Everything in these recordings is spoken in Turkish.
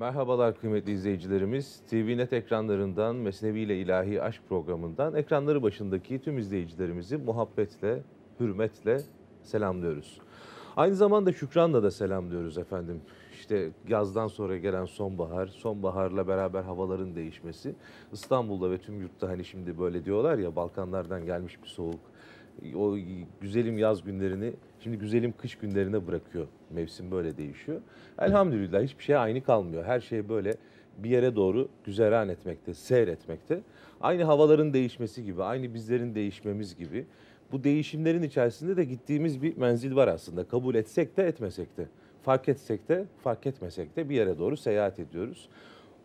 Merhabalar kıymetli izleyicilerimiz. TVNet ekranlarından Mesnevi ile İlahi Aşk programından ekranları başındaki tüm izleyicilerimizi muhabbetle, hürmetle selamlıyoruz. Aynı zamanda şükranla da selamlıyoruz efendim. İşte yazdan sonra gelen sonbahar, sonbaharla beraber havaların değişmesi. İstanbul'da ve tüm yurtta hani şimdi böyle diyorlar ya Balkanlardan gelmiş bir soğuk o güzelim yaz günlerini şimdi güzelim kış günlerine bırakıyor. Mevsim böyle değişiyor. Elhamdülillah hiçbir şey aynı kalmıyor. Her şey böyle bir yere doğru güzeran etmekte, seyretmekte. Aynı havaların değişmesi gibi, aynı bizlerin değişmemiz gibi. Bu değişimlerin içerisinde de gittiğimiz bir menzil var aslında. Kabul etsek de etmesek de, fark etsek de, fark etmesek de bir yere doğru seyahat ediyoruz.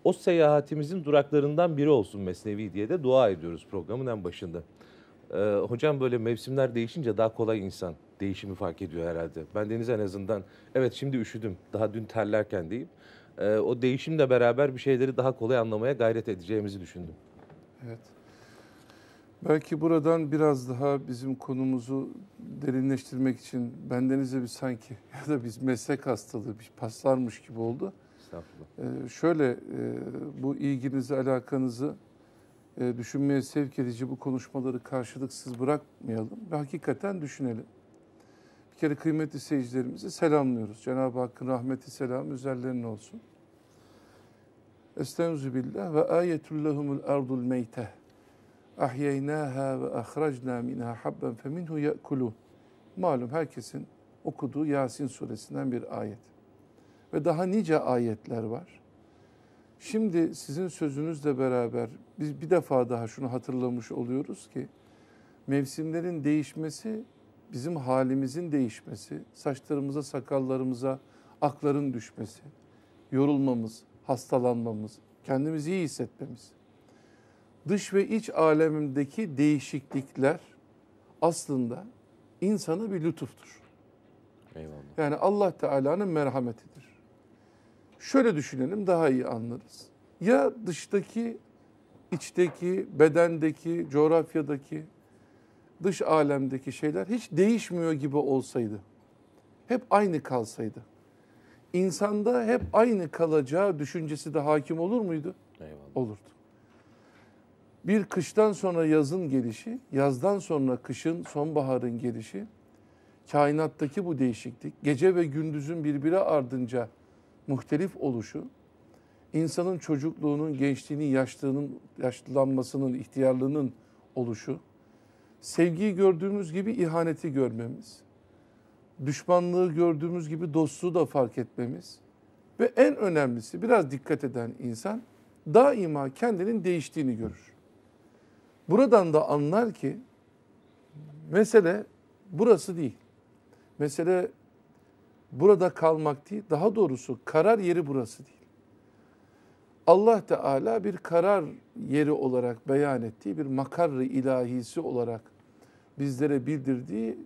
O seyahatimizin duraklarından biri olsun Mesnevi diye de dua ediyoruz programın en başında. Ee, hocam böyle mevsimler değişince daha kolay insan değişimi fark ediyor herhalde. Ben Deniz en azından evet şimdi üşüdüm daha dün terlerken deyip e, o değişimle beraber bir şeyleri daha kolay anlamaya gayret edeceğimizi düşündüm. Evet. Belki buradan biraz daha bizim konumuzu derinleştirmek için bendenize bir sanki ya da biz meslek hastalığı bir paslarmış gibi oldu. Estağfurullah. Ee, şöyle e, bu ilginizi, alakanızı ee, düşünmeye sevk edici bu konuşmaları karşılıksız bırakmayalım ve hakikaten düşünelim. Bir kere kıymetli seyircilerimizi selamlıyoruz. Cenab-ı Hakk'ın rahmeti selamı üzerlerine olsun. Estaizu billah ve ayetullahumul ardul meyteh. Ahyeynâhâ ve ahrajnâ minhâ habben feminhu ye'kulûn. Malum herkesin okuduğu Yasin suresinden bir ayet. Ve daha nice ayetler var. Şimdi sizin sözünüzle beraber biz bir defa daha şunu hatırlamış oluyoruz ki mevsimlerin değişmesi bizim halimizin değişmesi, saçlarımıza, sakallarımıza akların düşmesi, yorulmamız, hastalanmamız, kendimizi iyi hissetmemiz. Dış ve iç alemimdeki değişiklikler aslında insana bir lütuftur. Eyvallah. Yani Allah Teala'nın merhametidir. Şöyle düşünelim daha iyi anlarız. Ya dıştaki, içteki, bedendeki, coğrafyadaki, dış alemdeki şeyler hiç değişmiyor gibi olsaydı. Hep aynı kalsaydı. İnsanda hep aynı kalacağı düşüncesi de hakim olur muydu? Eyvallah. Olurdu. Bir kıştan sonra yazın gelişi, yazdan sonra kışın, sonbaharın gelişi, kainattaki bu değişiklik, gece ve gündüzün birbiri ardınca muhtelif oluşu insanın çocukluğunun, gençliğinin, yaşlılığının, yaşlanmasının, ihtiyarlığının oluşu, sevgiyi gördüğümüz gibi ihaneti görmemiz, düşmanlığı gördüğümüz gibi dostluğu da fark etmemiz ve en önemlisi biraz dikkat eden insan daima kendinin değiştiğini görür. Buradan da anlar ki mesele burası değil. Mesele burada kalmak değil, daha doğrusu karar yeri burası değil. Allah Teala bir karar yeri olarak beyan ettiği bir makarri ilahisi olarak bizlere bildirdiği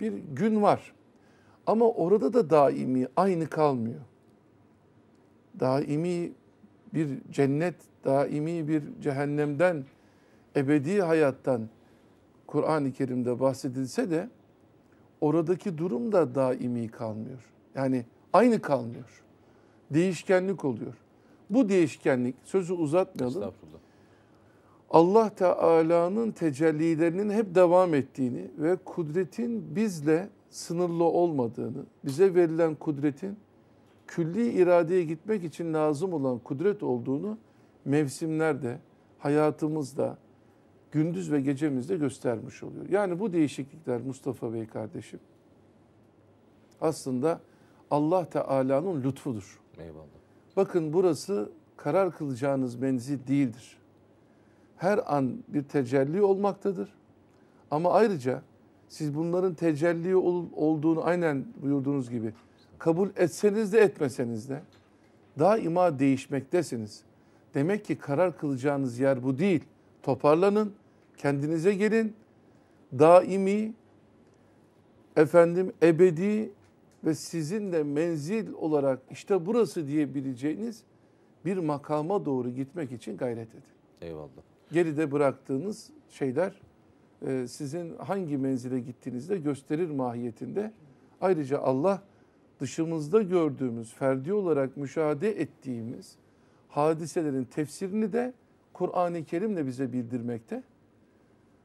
bir gün var. Ama orada da daimi aynı kalmıyor. Daimi bir cennet, daimi bir cehennemden, ebedi hayattan Kur'an-ı Kerim'de bahsedilse de oradaki durum da daimi kalmıyor. Yani aynı kalmıyor. Değişkenlik oluyor. Bu değişkenlik sözü uzatmayalım. Allah Teala'nın tecellilerinin hep devam ettiğini ve kudretin bizle sınırlı olmadığını, bize verilen kudretin külli iradeye gitmek için lazım olan kudret olduğunu mevsimlerde, hayatımızda, gündüz ve gecemizde göstermiş oluyor. Yani bu değişiklikler Mustafa Bey kardeşim aslında Allah Teala'nın lütfudur. Eyvallah. Bakın burası karar kılacağınız menzil değildir. Her an bir tecelli olmaktadır. Ama ayrıca siz bunların tecelli ol, olduğunu aynen buyurduğunuz gibi kabul etseniz de etmeseniz de daima değişmektesiniz. Demek ki karar kılacağınız yer bu değil. Toparlanın, kendinize gelin. Daimi, efendim ebedi ve sizin de menzil olarak işte burası diyebileceğiniz bir makama doğru gitmek için gayret edin. Eyvallah. Geride bıraktığınız şeyler e, sizin hangi menzile gittiğinizde gösterir mahiyetinde. Ayrıca Allah dışımızda gördüğümüz, ferdi olarak müşahede ettiğimiz hadiselerin tefsirini de Kur'an-ı Kerim'le bize bildirmekte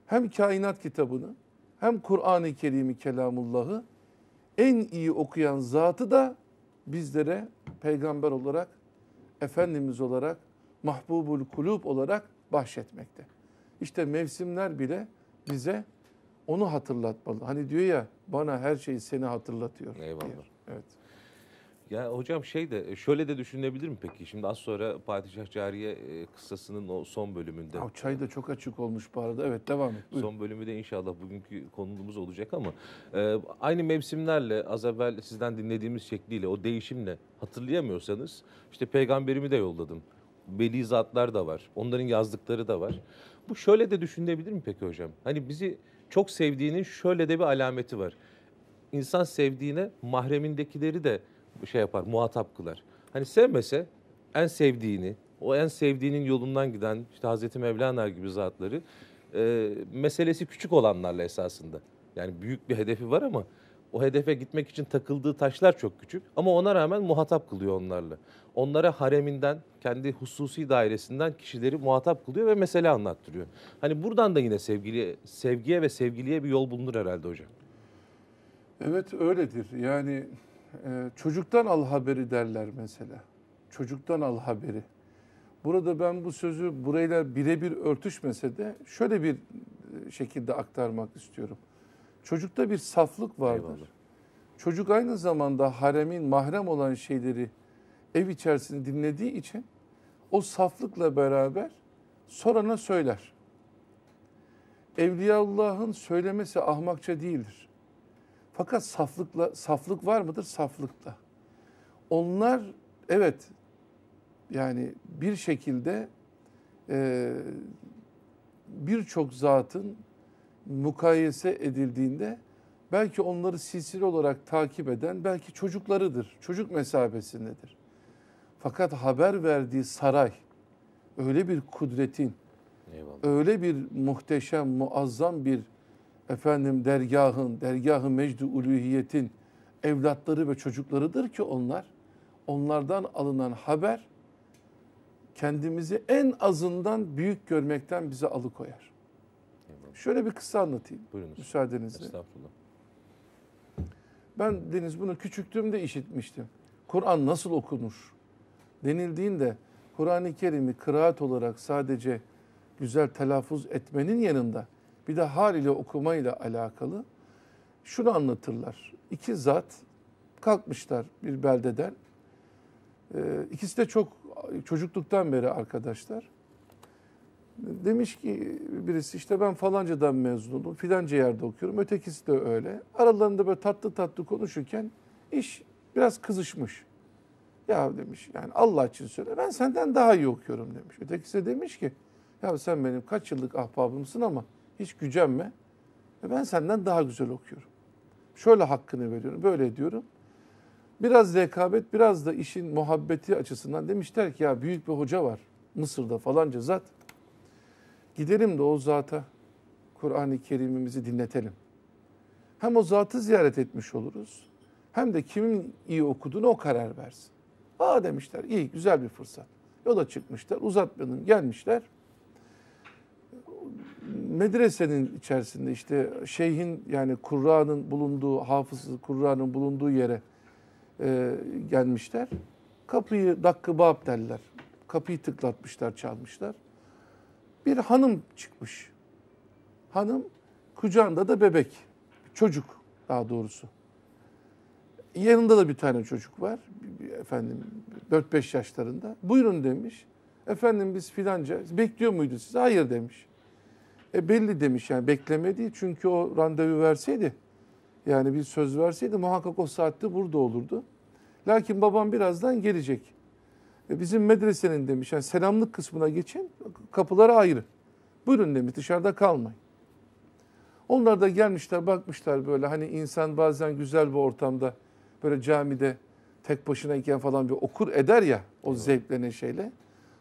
hem kainat kitabını hem Kur'an-ı Kerim'i kelamullahı en iyi okuyan zatı da bizlere peygamber olarak, Efendimiz olarak, mahbubul kulub olarak bahşetmekte. İşte mevsimler bile bize onu hatırlatmalı. Hani diyor ya bana her şey seni hatırlatıyor. Eyvallah. Diyor. Evet. Ya hocam şey de e, şöyle de düşünebilir mi peki? Şimdi az sonra Padişah Cariye e, kıssasının o son bölümünde. Aa, çay da çok açık olmuş bu arada. Evet devam et. Buyurun. Son bölümü de inşallah bugünkü konumuz olacak ama e, aynı mevsimlerle az evvel sizden dinlediğimiz şekliyle o değişimle hatırlayamıyorsanız işte peygamberimi de yolladım. Veli zatlar da var. Onların yazdıkları da var. Bu şöyle de düşünebilir mi peki hocam? Hani bizi çok sevdiğinin şöyle de bir alameti var. İnsan sevdiğine mahremindekileri de şey yapar, muhatap kılar. Hani sevmese en sevdiğini, o en sevdiğinin yolundan giden işte Hazreti Mevlana gibi zatları e, meselesi küçük olanlarla esasında. Yani büyük bir hedefi var ama o hedefe gitmek için takıldığı taşlar çok küçük ama ona rağmen muhatap kılıyor onlarla. Onlara hareminden, kendi hususi dairesinden kişileri muhatap kılıyor ve mesele anlattırıyor. Hani buradan da yine sevgili sevgiye ve sevgiliye bir yol bulunur herhalde hocam. Evet öyledir. Yani ee, çocuktan al haberi derler mesela. Çocuktan al haberi. Burada ben bu sözü burayla birebir örtüşmese de şöyle bir e, şekilde aktarmak istiyorum. Çocukta bir saflık vardır. Eyvallah. Çocuk aynı zamanda haremin mahrem olan şeyleri ev içerisinde dinlediği için o saflıkla beraber sorana söyler. Evliyaullah'ın söylemesi ahmakça değildir. Fakat saflıkla saflık var mıdır? saflıkla? Onlar evet yani bir şekilde e, birçok zatın mukayese edildiğinde belki onları silsile olarak takip eden belki çocuklarıdır. Çocuk mesabesindedir. Fakat haber verdiği saray öyle bir kudretin, Eyvallah. öyle bir muhteşem, muazzam bir efendim dergahın, dergahı mecd-i uluhiyetin evlatları ve çocuklarıdır ki onlar. Onlardan alınan haber kendimizi en azından büyük görmekten bize alıkoyar. Eyvallah. Şöyle bir kısa anlatayım. Buyurunuz. Müsaadenizle. Estağfurullah. Ben Deniz bunu küçüktüğümde işitmiştim. Kur'an nasıl okunur denildiğinde Kur'an-ı Kerim'i kıraat olarak sadece güzel telaffuz etmenin yanında bir de hal ile okuma ile alakalı şunu anlatırlar. İki zat kalkmışlar bir beldeden. Ee, ikisi de çok çocukluktan beri arkadaşlar. Demiş ki birisi işte ben falancadan mezun oldum, filanca yerde okuyorum. Ötekisi de öyle. Aralarında böyle tatlı tatlı konuşurken iş biraz kızışmış. Ya demiş yani Allah için söyle ben senden daha iyi okuyorum demiş. Ötekisi de demiş ki ya sen benim kaç yıllık ahbabımsın ama hiç gücenme. E ben senden daha güzel okuyorum. Şöyle hakkını veriyorum, böyle diyorum. Biraz rekabet, biraz da işin muhabbeti açısından demişler ki ya büyük bir hoca var Mısır'da falanca zat. Gidelim de o zata Kur'an-ı Kerim'imizi dinletelim. Hem o zatı ziyaret etmiş oluruz hem de kimin iyi okuduğunu o karar versin. Aa demişler iyi güzel bir fırsat. Yola çıkmışlar uzatmadan gelmişler medresenin içerisinde işte şeyhin yani Kur'an'ın bulunduğu, hafızı Kur'an'ın bulunduğu yere e, gelmişler. Kapıyı dakkı bab derler. Kapıyı tıklatmışlar, çalmışlar. Bir hanım çıkmış. Hanım kucağında da bebek. Çocuk daha doğrusu. Yanında da bir tane çocuk var. Efendim 4-5 yaşlarında. Buyurun demiş. Efendim biz filanca bekliyor muydu sizi? Hayır demiş. E belli demiş yani beklemedi çünkü o randevu verseydi yani bir söz verseydi muhakkak o saatte burada olurdu. Lakin babam birazdan gelecek. E bizim medresenin demiş yani selamlık kısmına geçin kapıları ayrı. Buyurun demiş dışarıda kalmayın. Onlar da gelmişler bakmışlar böyle hani insan bazen güzel bir ortamda böyle camide tek başına başınayken falan bir okur eder ya o evet. zevklenen şeyle.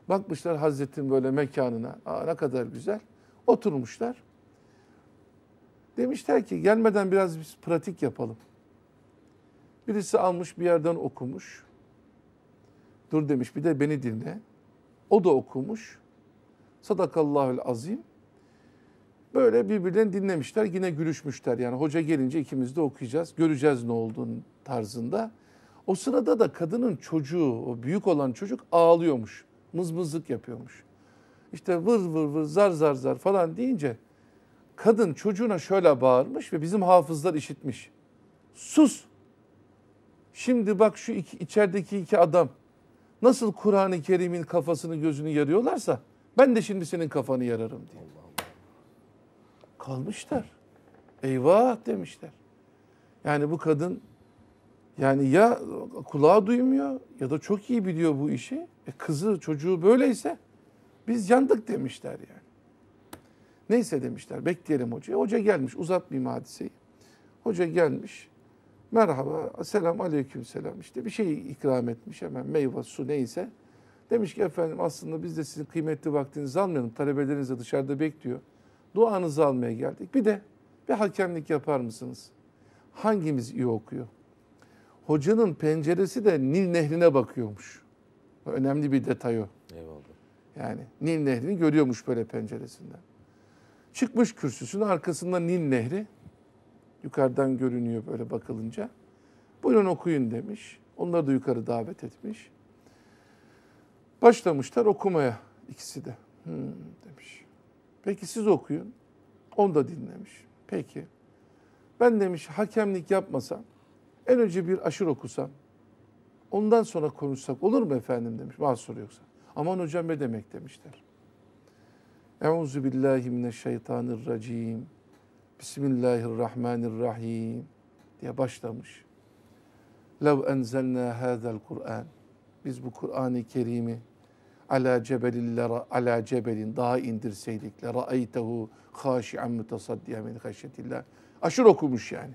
Bakmışlar Hazretin böyle mekanına. Aa ne kadar güzel. Oturmuşlar. Demişler ki gelmeden biraz biz pratik yapalım. Birisi almış bir yerden okumuş. Dur demiş bir de beni dinle. O da okumuş. Sadakallahül azim. Böyle birbirlerini dinlemişler. Yine gülüşmüşler. Yani hoca gelince ikimiz de okuyacağız. Göreceğiz ne olduğunu tarzında. O sırada da kadının çocuğu, o büyük olan çocuk ağlıyormuş. Mızmızlık yapıyormuş işte vır vır vır zar zar zar falan deyince kadın çocuğuna şöyle bağırmış ve bizim hafızlar işitmiş. Sus! Şimdi bak şu iki, içerideki iki adam nasıl Kur'an-ı Kerim'in kafasını gözünü yarıyorlarsa ben de şimdi senin kafanı yararım diye. Kalmışlar. Eyvah demişler. Yani bu kadın yani ya kulağı duymuyor ya da çok iyi biliyor bu işi. E kızı çocuğu böyleyse biz yandık demişler yani. Neyse demişler bekleyelim hocaya. Hoca gelmiş uzatmayayım hadiseyi. Hoca gelmiş. Merhaba, selam aleyküm selam. İşte bir şey ikram etmiş hemen meyve, su neyse. Demiş ki efendim aslında biz de sizin kıymetli vaktinizi almayalım. Talebeleriniz de dışarıda bekliyor. Duanızı almaya geldik. Bir de bir hakemlik yapar mısınız? Hangimiz iyi okuyor? Hocanın penceresi de Nil Nehri'ne bakıyormuş. Önemli bir detay o. Eyvallah. Yani Nil Nehri'ni görüyormuş böyle penceresinden. Çıkmış kürsüsün arkasında Nil Nehri. Yukarıdan görünüyor böyle bakılınca. Buyurun okuyun demiş. Onları da yukarı davet etmiş. Başlamışlar okumaya ikisi de. Hmm, demiş. Peki siz okuyun. Onu da dinlemiş. Peki. Ben demiş hakemlik yapmasam, en önce bir aşır okusam, ondan sonra konuşsak olur mu efendim demiş mahsur yoksa. Aman hocam ne demek demişler. Euzu billahi mineşşeytanirracim. Bismillahirrahmanirrahim diye başlamış. Lev enzelna hadal Kur'an. Biz bu Kur'an-ı Kerim'i ala cebelin ala cebelin daha indirseydik la raeytehu haşi'an mutasaddiyan min haşyetillah. Aşır okumuş yani.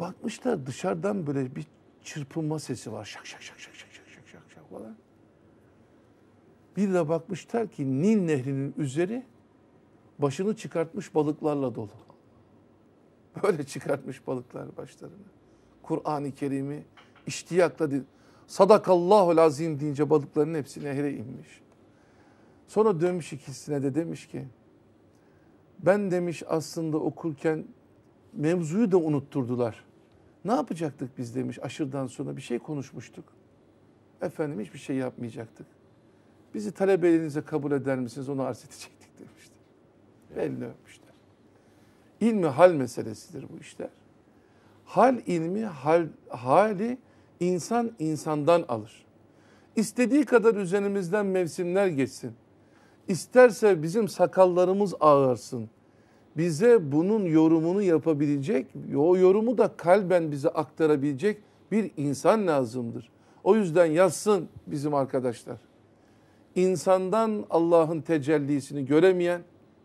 Bakmışlar dışarıdan böyle bir çırpınma sesi var. Şak şak şak şak şak şak şak şak falan. Bir de bakmışlar ki Nil Nehri'nin üzeri başını çıkartmış balıklarla dolu. Böyle çıkartmış balıklar başlarını. Kur'an-ı Kerim'i iştiyakla din. Sadakallahul azim deyince balıkların hepsi nehre inmiş. Sonra dönmüş ikisine de demiş ki ben demiş aslında okurken mevzuyu da unutturdular. Ne yapacaktık biz demiş aşırdan sonra bir şey konuşmuştuk. Efendim hiçbir şey yapmayacaktık. Bizi talebeliğinize kabul eder misiniz? Onu arz edecektik demişti. Evet. Elini öpmüşler. İlmi hal meselesidir bu işler. Hal ilmi, hal, hali insan insandan alır. İstediği kadar üzerimizden mevsimler geçsin. İsterse bizim sakallarımız ağırsın. Bize bunun yorumunu yapabilecek, o yorumu da kalben bize aktarabilecek bir insan lazımdır. O yüzden yazsın bizim arkadaşlar insandan Allah'ın tecellisini göremeyen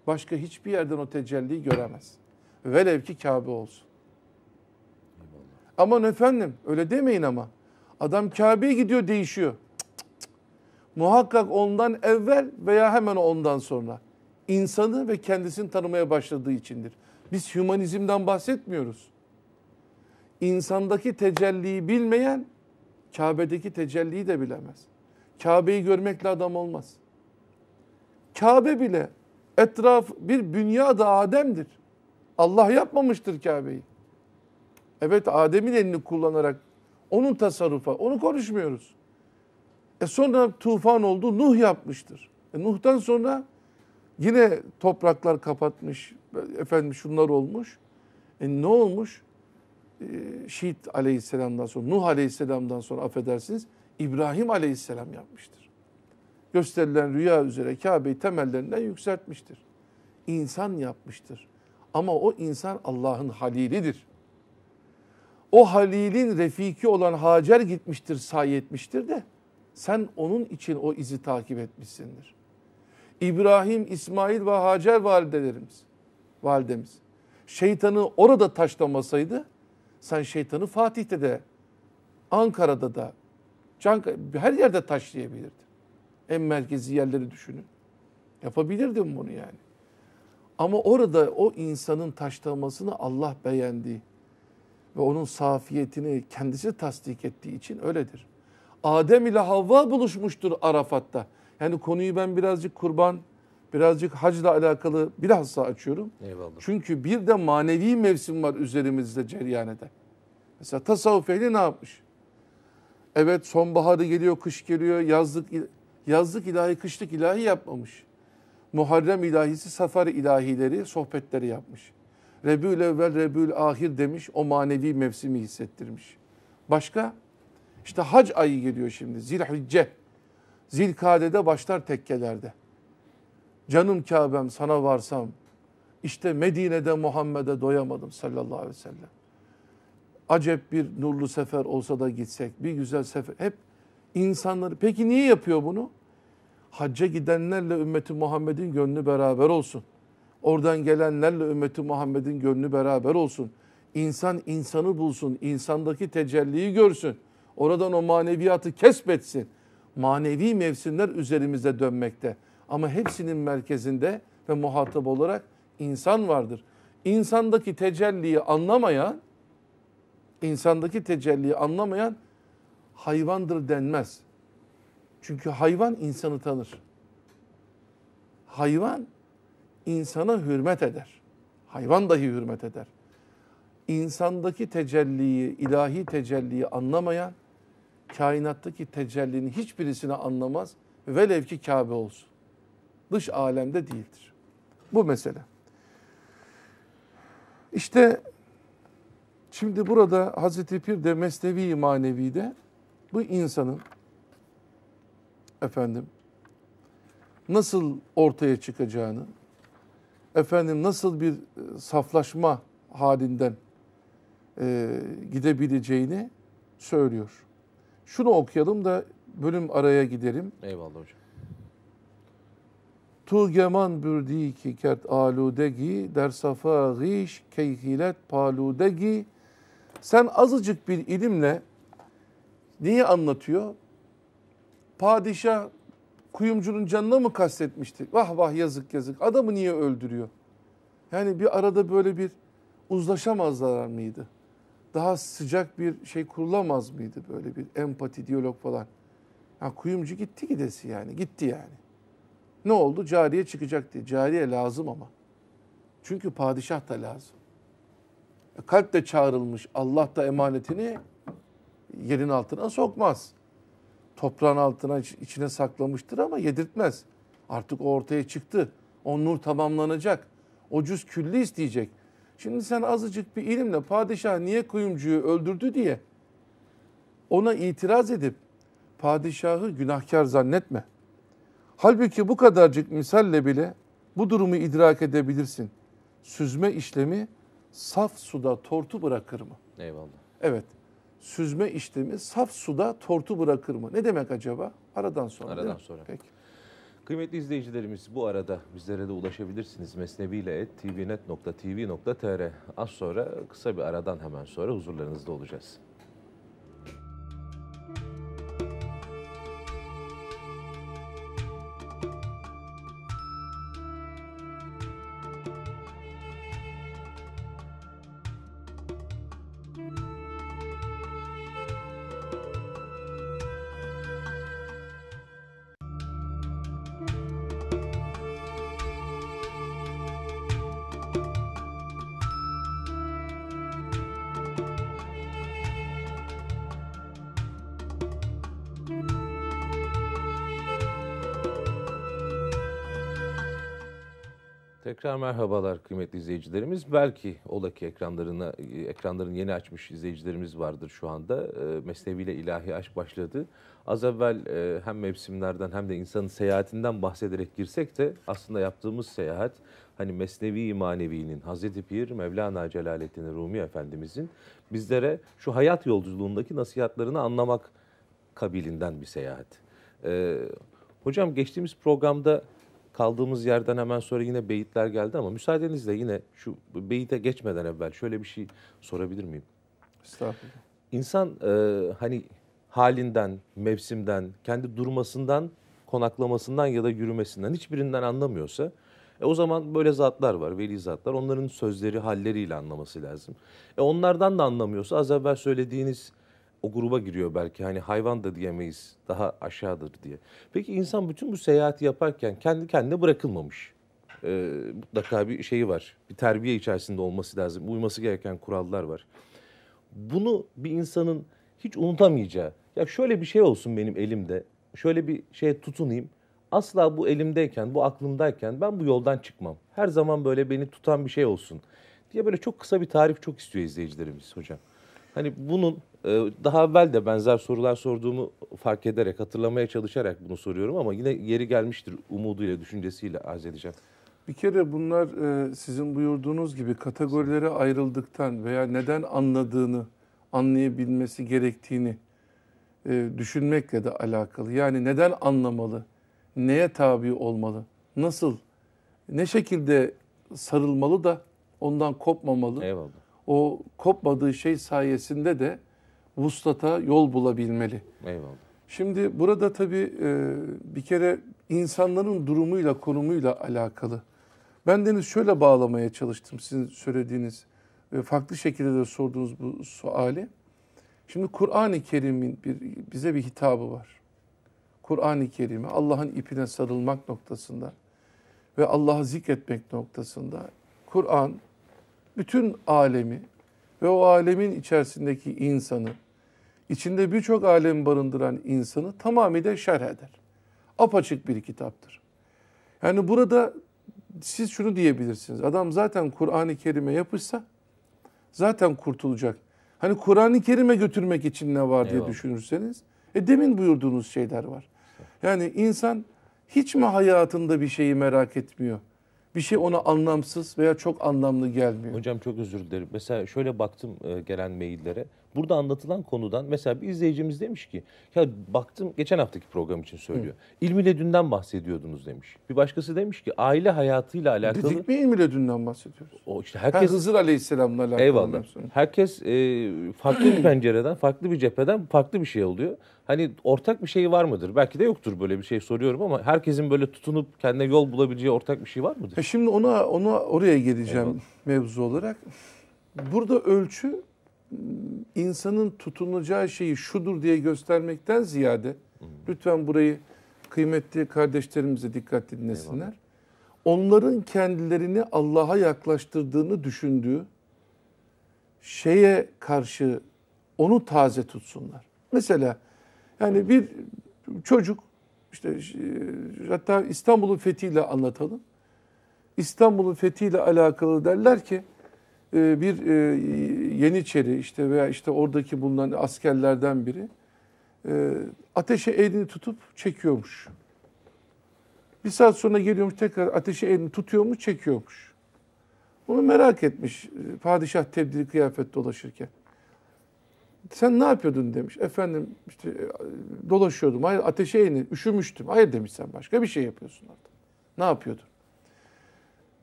başka hiçbir yerden o tecelliyi göremez. Velev ki Kabe olsun. Aman efendim öyle demeyin ama. Adam Kabe'ye gidiyor değişiyor. Muhakkak ondan evvel veya hemen ondan sonra insanı ve kendisini tanımaya başladığı içindir. Biz hümanizmden bahsetmiyoruz. İnsandaki tecelliyi bilmeyen Kabe'deki tecelliyi de bilemez. Kabe'yi görmekle adam olmaz. Kabe bile etraf bir dünya da Adem'dir. Allah yapmamıştır Kabe'yi. Evet Adem'in elini kullanarak onun tasarrufa, onu konuşmuyoruz. E sonra tufan oldu, Nuh yapmıştır. E Nuh'tan sonra yine topraklar kapatmış, efendim şunlar olmuş. E ne olmuş? E, Şiit aleyhisselamdan sonra, Nuh aleyhisselamdan sonra affedersiniz. İbrahim aleyhisselam yapmıştır. Gösterilen rüya üzere Kabe'yi temellerinden yükseltmiştir. İnsan yapmıştır. Ama o insan Allah'ın halilidir. O halilin refiki olan Hacer gitmiştir, sahi etmiştir de sen onun için o izi takip etmişsindir. İbrahim, İsmail ve Hacer validelerimiz, validemiz. Şeytanı orada taşlamasaydı sen şeytanı Fatih'te de, Ankara'da da, Can her yerde taşlayabilirdi. En merkezi yerleri düşünün. Yapabilirdim bunu yani. Ama orada o insanın taşlamasını Allah beğendi. Ve onun safiyetini kendisi tasdik ettiği için öyledir. Adem ile Havva buluşmuştur Arafat'ta. Yani konuyu ben birazcık kurban, birazcık hacla alakalı bilhassa açıyorum. Eyvallah. Çünkü bir de manevi mevsim var üzerimizde Ceryanede. Mesela tasavvuf ehli ne yapmış? Evet sonbaharı geliyor, kış geliyor, yazlık yazlık ilahi, kışlık ilahi yapmamış. Muharrem ilahisi, Safar ilahileri, sohbetleri yapmış. Rebül evvel, Rebül ahir demiş, o manevi mevsimi hissettirmiş. Başka? İşte hac ayı geliyor şimdi, Zilhicce. Zilkade'de başlar tekkelerde. Canım Kabe'm sana varsam, işte Medine'de Muhammed'e doyamadım sallallahu aleyhi ve sellem acep bir nurlu sefer olsa da gitsek, bir güzel sefer. Hep insanları, peki niye yapıyor bunu? Hacca gidenlerle ümmeti Muhammed'in gönlü beraber olsun. Oradan gelenlerle ümmeti Muhammed'in gönlü beraber olsun. İnsan insanı bulsun, insandaki tecelliyi görsün. Oradan o maneviyatı kesbetsin. Manevi mevsimler üzerimize dönmekte. Ama hepsinin merkezinde ve muhatap olarak insan vardır. İnsandaki tecelliyi anlamayan insandaki tecelliyi anlamayan hayvandır denmez. Çünkü hayvan insanı tanır. Hayvan insana hürmet eder. Hayvan dahi hürmet eder. İnsandaki tecelliyi, ilahi tecelliyi anlamayan, kainattaki tecellinin hiçbirisini anlamaz. Velev ki Kabe olsun. Dış alemde değildir. Bu mesele. İşte Şimdi burada Hazreti Pir de Mesnevi Manevi de bu insanın efendim nasıl ortaya çıkacağını, efendim nasıl bir e, saflaşma halinden e, gidebileceğini söylüyor. Şunu okuyalım da bölüm araya giderim. Eyvallah hocam. Tugeman bürdi ki kert aludegi der safa giş keyhilet paludegi sen azıcık bir ilimle niye anlatıyor? Padişah kuyumcunun canına mı kastetmişti? Vah vah yazık yazık. Adamı niye öldürüyor? Yani bir arada böyle bir uzlaşamazlar mıydı? Daha sıcak bir şey kurulamaz mıydı böyle bir empati, diyalog falan? Ha, kuyumcu gitti gidesi yani. Gitti yani. Ne oldu? Cariye çıkacak diye. Cariye lazım ama. Çünkü padişah da lazım. E, kalp de çağrılmış Allah da emanetini yerin altına sokmaz. Toprağın altına içine saklamıştır ama yedirtmez. Artık o ortaya çıktı. O nur tamamlanacak. O cüz külli isteyecek. Şimdi sen azıcık bir ilimle padişah niye kuyumcuyu öldürdü diye ona itiraz edip padişahı günahkar zannetme. Halbuki bu kadarcık misalle bile bu durumu idrak edebilirsin. Süzme işlemi saf suda tortu bırakır mı? Eyvallah. Evet. Süzme işlemi saf suda tortu bırakır mı? Ne demek acaba? Aradan sonra. Aradan sonra. Peki. Kıymetli izleyicilerimiz bu arada bizlere de ulaşabilirsiniz. Mesneviyle tvnet.tv.tr Az sonra kısa bir aradan hemen sonra huzurlarınızda olacağız. Tekrar merhabalar kıymetli izleyicilerimiz. Belki ola ki ekranlarına, ekranlarını yeni açmış izleyicilerimiz vardır şu anda. Ee, mesnevi ile ilahi aşk başladı. Az evvel e, hem mevsimlerden hem de insanın seyahatinden bahsederek girsek de aslında yaptığımız seyahat hani Mesnevi Manevi'nin Hazreti Pir Mevlana Celaleddin Rumi Efendimizin bizlere şu hayat yolculuğundaki nasihatlerini anlamak kabilinden bir seyahat. Ee, hocam geçtiğimiz programda kaldığımız yerden hemen sonra yine beyitler geldi ama müsaadenizle yine şu beyite geçmeden evvel şöyle bir şey sorabilir miyim? Estağfurullah. İnsan e, hani halinden, mevsimden, kendi durmasından, konaklamasından ya da yürümesinden hiçbirinden anlamıyorsa e, o zaman böyle zatlar var, veli zatlar. Onların sözleri, halleriyle anlaması lazım. E, onlardan da anlamıyorsa az evvel söylediğiniz o gruba giriyor belki. Hani hayvan da diyemeyiz. Daha aşağıdır diye. Peki insan bütün bu seyahati yaparken kendi kendine bırakılmamış. Ee, mutlaka bir şeyi var. Bir terbiye içerisinde olması lazım. Uyması gereken kurallar var. Bunu bir insanın hiç unutamayacağı. Ya şöyle bir şey olsun benim elimde. Şöyle bir şey tutunayım. Asla bu elimdeyken, bu aklımdayken ben bu yoldan çıkmam. Her zaman böyle beni tutan bir şey olsun diye böyle çok kısa bir tarif çok istiyor izleyicilerimiz hocam. Hani bunun ee, daha evvel de benzer sorular sorduğumu fark ederek, hatırlamaya çalışarak bunu soruyorum ama yine geri gelmiştir umuduyla, düşüncesiyle arz edeceğim. Bir kere bunlar e, sizin buyurduğunuz gibi kategorilere ayrıldıktan veya neden anladığını, anlayabilmesi gerektiğini e, düşünmekle de alakalı. Yani neden anlamalı, neye tabi olmalı, nasıl, ne şekilde sarılmalı da ondan kopmamalı. Eyvallah. O kopmadığı şey sayesinde de vuslata yol bulabilmeli. Eyvallah. Şimdi burada tabii e, bir kere insanların durumuyla, konumuyla alakalı. Ben Deniz şöyle bağlamaya çalıştım sizin söylediğiniz ve farklı şekilde de sorduğunuz bu suali. Şimdi Kur'an-ı Kerim'in bir, bize bir hitabı var. Kur'an-ı Kerim'i Allah'ın ipine sarılmak noktasında ve Allah'ı zikretmek noktasında Kur'an bütün alemi ve o alemin içerisindeki insanı, içinde birçok alemi barındıran insanı tamamıyla şerh eder. Apaçık bir kitaptır. Yani burada siz şunu diyebilirsiniz. Adam zaten Kur'an-ı Kerim'e yapışsa zaten kurtulacak. Hani Kur'an-ı Kerim'e götürmek için ne var diye Eyvallah. düşünürseniz. E demin buyurduğunuz şeyler var. Yani insan hiç mi hayatında bir şeyi merak etmiyor? Bir şey ona anlamsız veya çok anlamlı gelmiyor. Hocam çok özür dilerim. Mesela şöyle baktım e, gelen maillere burada anlatılan konudan mesela bir izleyicimiz demiş ki ya baktım geçen haftaki program için söylüyor. Hı. İlmiyle dünden bahsediyordunuz demiş. Bir başkası demiş ki aile hayatıyla alakalı. Dedik mi İlmiyle dünden bahsediyoruz? O işte herkes ha, Hızır Aleyhisselam'la alakalı. Eyvallah. Herkes e, farklı bir pencereden, farklı bir cepheden farklı bir şey oluyor. Hani ortak bir şey var mıdır? Belki de yoktur böyle bir şey soruyorum ama herkesin böyle tutunup kendine yol bulabileceği ortak bir şey var mıdır? E şimdi ona ona oraya geleceğim Eyvallah. mevzu olarak. Burada ölçü insanın tutunacağı şeyi şudur diye göstermekten ziyade lütfen burayı kıymetli kardeşlerimize dikkat dinlesinler. Eyvallah. Onların kendilerini Allah'a yaklaştırdığını düşündüğü şeye karşı onu taze tutsunlar. Mesela yani bir çocuk işte e, hatta İstanbul'un fethiyle anlatalım. İstanbul'un fethiyle alakalı derler ki e, bir e, Yeniçeri işte veya işte oradaki bulunan askerlerden biri e, ateşe elini tutup çekiyormuş. Bir saat sonra geliyormuş tekrar ateşe elini tutuyormuş çekiyormuş. Bunu merak etmiş padişah tebdili kıyafet dolaşırken. Sen ne yapıyordun demiş. Efendim işte dolaşıyordum. Hayır ateşe elini üşümüştüm. Hayır demiş sen başka bir şey yapıyorsun orada. Ne yapıyordun?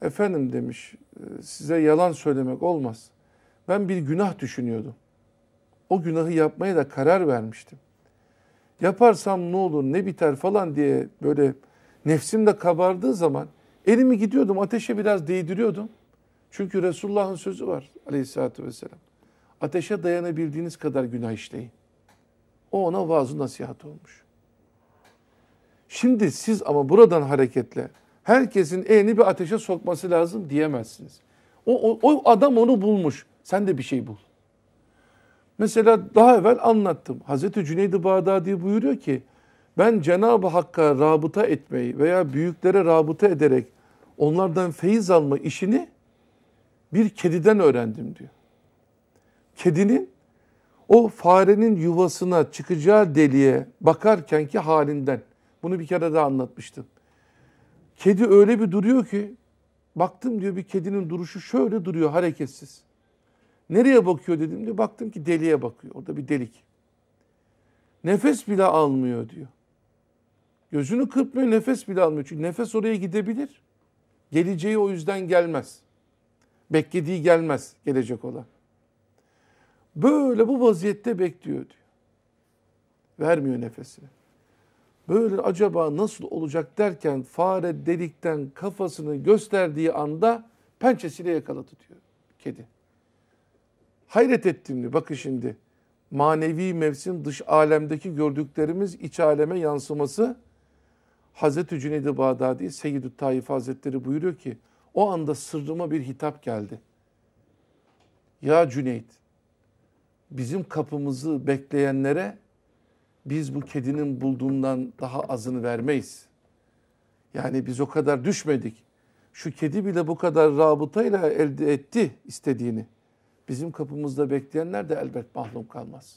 Efendim demiş ee, size yalan söylemek olmaz. Ben bir günah düşünüyordum. O günahı yapmaya da karar vermiştim. Yaparsam ne olur ne biter falan diye böyle nefsim de kabardığı zaman elimi gidiyordum ateşe biraz değdiriyordum. Çünkü Resulullah'ın sözü var aleyhissalatü vesselam. Ateşe dayanabildiğiniz kadar günah işleyin. O ona vaaz nasihat olmuş. Şimdi siz ama buradan hareketle herkesin elini bir ateşe sokması lazım diyemezsiniz. O, o, o adam onu bulmuş. Sen de bir şey bul. Mesela daha evvel anlattım. Hazreti Cüneyd-i Bağdadi buyuruyor ki ben Cenab-ı Hakk'a rabıta etmeyi veya büyüklere rabıta ederek onlardan feyiz alma işini bir kediden öğrendim diyor. Kedinin o farenin yuvasına çıkacağı deliğe bakarkenki halinden. Bunu bir kere daha anlatmıştım. Kedi öyle bir duruyor ki baktım diyor bir kedinin duruşu şöyle duruyor hareketsiz. Nereye bakıyor dedim diyor. Baktım ki deliye bakıyor. Orada bir delik. Nefes bile almıyor diyor. Gözünü kırpmıyor nefes bile almıyor. Çünkü nefes oraya gidebilir. Geleceği o yüzden gelmez. Beklediği gelmez gelecek olan. Böyle bu vaziyette bekliyor diyor. Vermiyor nefesini böyle acaba nasıl olacak derken fare delikten kafasını gösterdiği anda pençesiyle yakaladı diyor kedi. Hayret ettim diyor. Bakın şimdi manevi mevsim dış alemdeki gördüklerimiz iç aleme yansıması Hazreti Cüneyd-i Bağdadi Seyyid-i Taif Hazretleri buyuruyor ki o anda sırrıma bir hitap geldi. Ya Cüneyd bizim kapımızı bekleyenlere biz bu kedinin bulduğundan daha azını vermeyiz. Yani biz o kadar düşmedik. Şu kedi bile bu kadar rabıtayla elde etti istediğini. Bizim kapımızda bekleyenler de elbet mahlum kalmaz.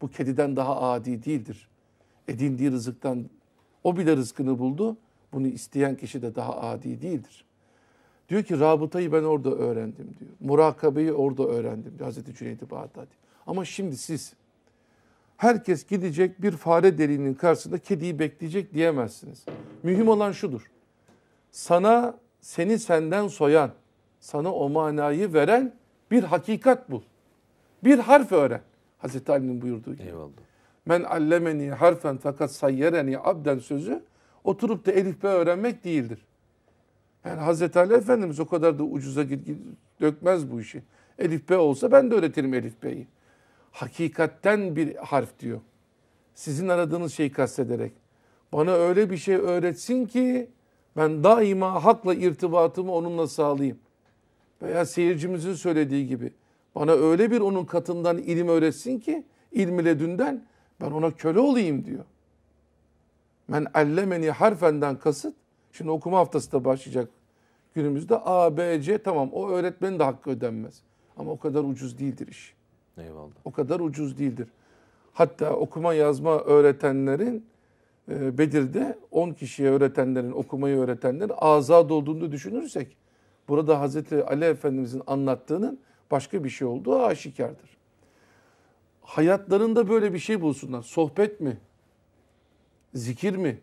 Bu kediden daha adi değildir. Edindiği rızıktan o bile rızkını buldu. Bunu isteyen kişi de daha adi değildir. Diyor ki rabıtayı ben orada öğrendim diyor. Murakabeyi orada öğrendim diyor Hazreti Cüneyd-i Bağdadi. Ama şimdi siz herkes gidecek bir fare deliğinin karşısında kediyi bekleyecek diyemezsiniz. Mühim olan şudur. Sana seni senden soyan, sana o manayı veren bir hakikat bul. Bir harf öğren. Hazreti Ali'nin buyurduğu gibi. Eyvallah. Men allemeni harfen fakat sayyereni abden sözü oturup da elif be öğrenmek değildir. Yani Hazreti Ali Efendimiz o kadar da ucuza dökmez bu işi. Elif be olsa ben de öğretirim elif beyi hakikatten bir harf diyor. Sizin aradığınız şeyi kastederek. Bana öyle bir şey öğretsin ki ben daima hakla irtibatımı onunla sağlayayım. Veya seyircimizin söylediği gibi bana öyle bir onun katından ilim öğretsin ki ilmi ledünden ben ona köle olayım diyor. Men ellemeni harfenden kasıt. Şimdi okuma haftası da başlayacak günümüzde. A, B, C tamam o öğretmenin de hakkı ödenmez. Ama o kadar ucuz değildir iş. Eyvallah. O kadar ucuz değildir. Hatta okuma yazma öğretenlerin e, Bedir'de 10 kişiye öğretenlerin, okumayı öğretenlerin azad olduğunu düşünürsek burada Hazreti Ali Efendimizin anlattığının başka bir şey olduğu aşikardır. Hayatlarında böyle bir şey bulsunlar. Sohbet mi? Zikir mi?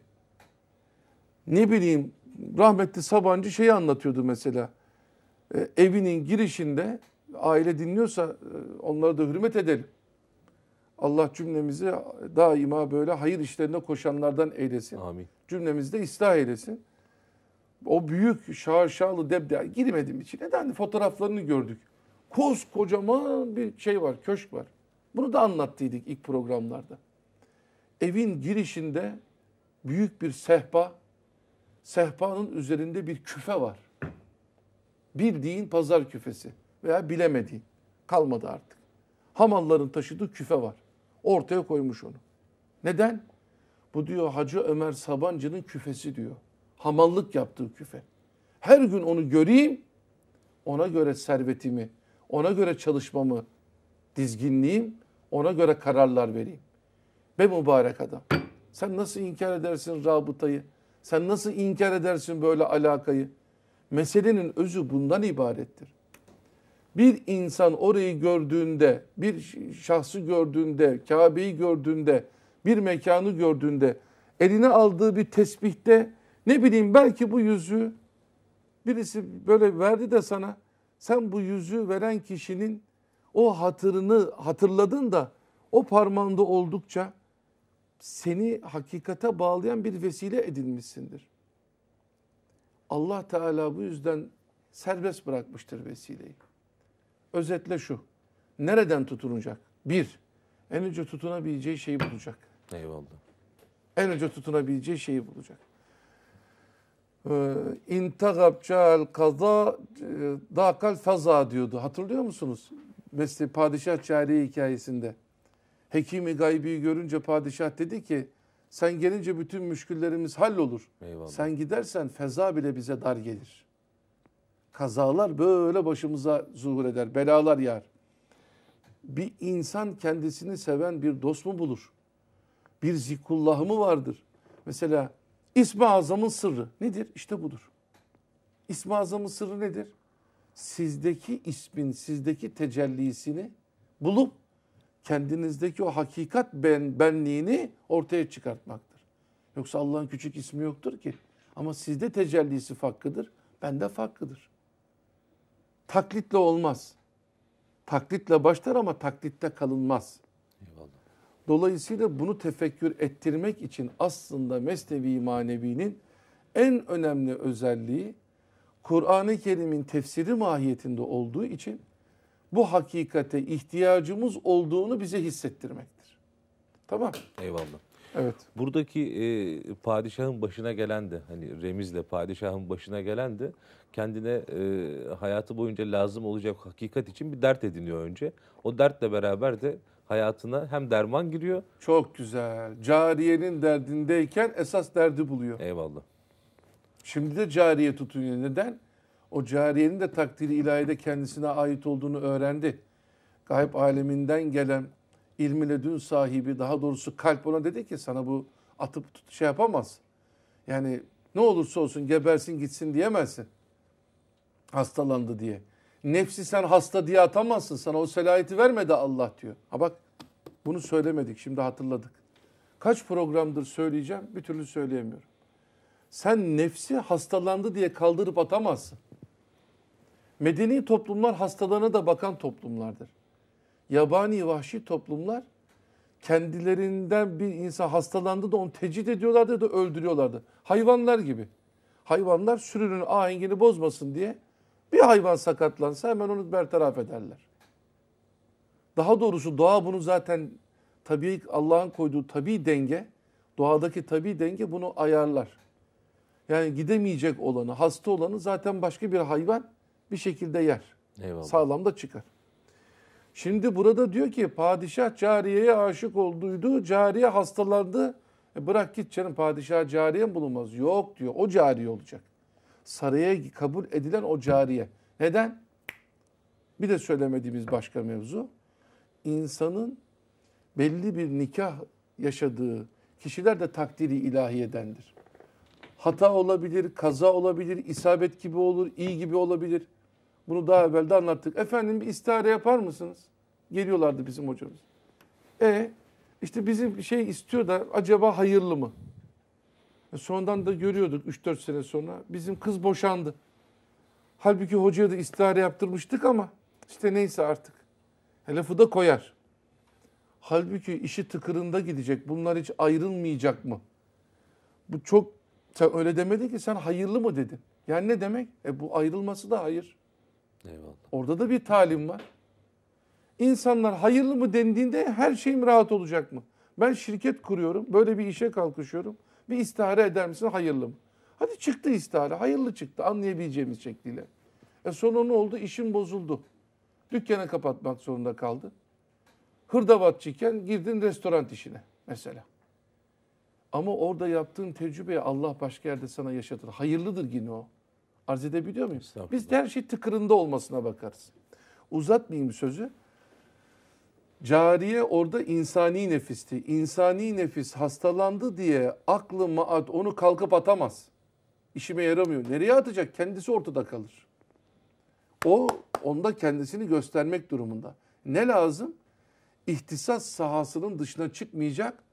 Ne bileyim rahmetli Sabancı şeyi anlatıyordu mesela. E, evinin girişinde aile dinliyorsa e, onlara da hürmet edelim. Allah cümlemizi daima böyle hayır işlerine koşanlardan eylesin. Amin. Cümlemizi de ıslah eylesin. O büyük şaşalı debde girmedim için. Neden? Fotoğraflarını gördük. Koskocaman bir şey var, köşk var. Bunu da anlattıydık ilk programlarda. Evin girişinde büyük bir sehpa, sehpanın üzerinde bir küfe var. Bildiğin pazar küfesi veya bilemediği kalmadı artık. Hamalların taşıdığı küfe var. Ortaya koymuş onu. Neden? Bu diyor Hacı Ömer Sabancı'nın küfesi diyor. Hamallık yaptığı küfe. Her gün onu göreyim, ona göre servetimi, ona göre çalışmamı dizginleyeyim, ona göre kararlar vereyim. Be mübarek adam. Sen nasıl inkar edersin rabıtayı? Sen nasıl inkar edersin böyle alakayı? Meselenin özü bundan ibarettir bir insan orayı gördüğünde, bir şahsı gördüğünde, Kabe'yi gördüğünde, bir mekanı gördüğünde, eline aldığı bir tesbihte ne bileyim belki bu yüzü birisi böyle verdi de sana sen bu yüzü veren kişinin o hatırını hatırladın da o parmağında oldukça seni hakikate bağlayan bir vesile edinmişsindir. Allah Teala bu yüzden serbest bırakmıştır vesileyi. Özetle şu. Nereden tutunacak? Bir, en önce tutunabileceği şeyi bulacak. Eyvallah. En önce tutunabileceği şeyi bulacak. Ee, İntagab cal kaza e, dakal faza diyordu. Hatırlıyor musunuz? Mesela Padişah çare hikayesinde. Hekimi gaybi görünce padişah dedi ki sen gelince bütün müşküllerimiz hallolur. Eyvallah. Sen gidersen feza bile bize dar gelir kazalar böyle başımıza zuhur eder, belalar yer. Bir insan kendisini seven bir dost mu bulur? Bir zikullah mı vardır? Mesela İsmi Azam'ın sırrı nedir? İşte budur. İsmi Azam'ın sırrı nedir? Sizdeki ismin, sizdeki tecellisini bulup kendinizdeki o hakikat ben, benliğini ortaya çıkartmaktır. Yoksa Allah'ın küçük ismi yoktur ki. Ama sizde tecellisi fakkıdır, bende fakkıdır. Taklitle olmaz. Taklitle başlar ama taklitte kalınmaz. Eyvallah. Dolayısıyla bunu tefekkür ettirmek için aslında Mesnevi Manevi'nin en önemli özelliği Kur'an-ı Kerim'in tefsiri mahiyetinde olduğu için bu hakikate ihtiyacımız olduğunu bize hissettirmektir. Tamam. Eyvallah. Evet. Buradaki e, padişahın başına gelen de hani remizle padişahın başına gelen de kendine e, hayatı boyunca lazım olacak hakikat için bir dert ediniyor önce. O dertle beraber de hayatına hem derman giriyor. Çok güzel. Cariyenin derdindeyken esas derdi buluyor. Eyvallah. Şimdi de cariye tutuyor. Neden? O cariyenin de takdiri ilahide kendisine ait olduğunu öğrendi. Gayb aleminden gelen ilmi ledün sahibi daha doğrusu kalp ona dedi ki sana bu atıp tut, şey yapamaz. Yani ne olursa olsun gebersin gitsin diyemezsin. Hastalandı diye. Nefsi sen hasta diye atamazsın. Sana o selayeti vermedi Allah diyor. Ha bak bunu söylemedik şimdi hatırladık. Kaç programdır söyleyeceğim bir türlü söyleyemiyorum. Sen nefsi hastalandı diye kaldırıp atamazsın. Medeni toplumlar hastalarına da bakan toplumlardır yabani vahşi toplumlar kendilerinden bir insan hastalandı da onu tecrit ediyorlardı da öldürüyorlardı. Hayvanlar gibi. Hayvanlar sürünün ahengini bozmasın diye bir hayvan sakatlansa hemen onu bertaraf ederler. Daha doğrusu doğa bunu zaten tabii Allah'ın koyduğu tabii denge, doğadaki tabii denge bunu ayarlar. Yani gidemeyecek olanı, hasta olanı zaten başka bir hayvan bir şekilde yer. Eyvallah. Sağlam da çıkar. Şimdi burada diyor ki padişah cariyeye aşık olduydu, cariye hastalandı. E bırak git canım padişah cariye mi bulunmaz? Yok diyor o cariye olacak. Saraya kabul edilen o cariye. Neden? Bir de söylemediğimiz başka mevzu. İnsanın belli bir nikah yaşadığı kişiler de takdiri ilahiyedendir. Hata olabilir, kaza olabilir, isabet gibi olur, iyi gibi olabilir. Bunu daha evvel de anlattık. Efendim bir istihare yapar mısınız? Geliyorlardı bizim hocamız. E işte bizim şey istiyor da acaba hayırlı mı? E, sonradan da görüyorduk 3-4 sene sonra. Bizim kız boşandı. Halbuki hocaya da istihare yaptırmıştık ama işte neyse artık. E, lafı da koyar. Halbuki işi tıkırında gidecek. Bunlar hiç ayrılmayacak mı? Bu çok sen öyle demedin ki sen hayırlı mı dedin. Yani ne demek? E bu ayrılması da hayır. Eyvallah. Orada da bir talim var. İnsanlar hayırlı mı dendiğinde her şeyim rahat olacak mı? Ben şirket kuruyorum, böyle bir işe kalkışıyorum. Bir istihare eder misin hayırlı mı? Hadi çıktı istihare, hayırlı çıktı anlayabileceğimiz şekliyle. E sonu ne oldu? İşim bozuldu. Dükkanı kapatmak zorunda kaldı. Hırdavatçıyken girdin restoran işine mesela. Ama orada yaptığın tecrübeyi Allah başka yerde sana yaşatır. Hayırlıdır yine o. Arz edebiliyor muyum? Biz de her şey tıkırında olmasına bakarız. Uzatmayayım sözü. Cariye orada insani nefisti. İnsani nefis hastalandı diye aklı maat onu kalkıp atamaz. İşime yaramıyor. Nereye atacak? Kendisi ortada kalır. O onda kendisini göstermek durumunda. Ne lazım? İhtisas sahasının dışına çıkmayacak.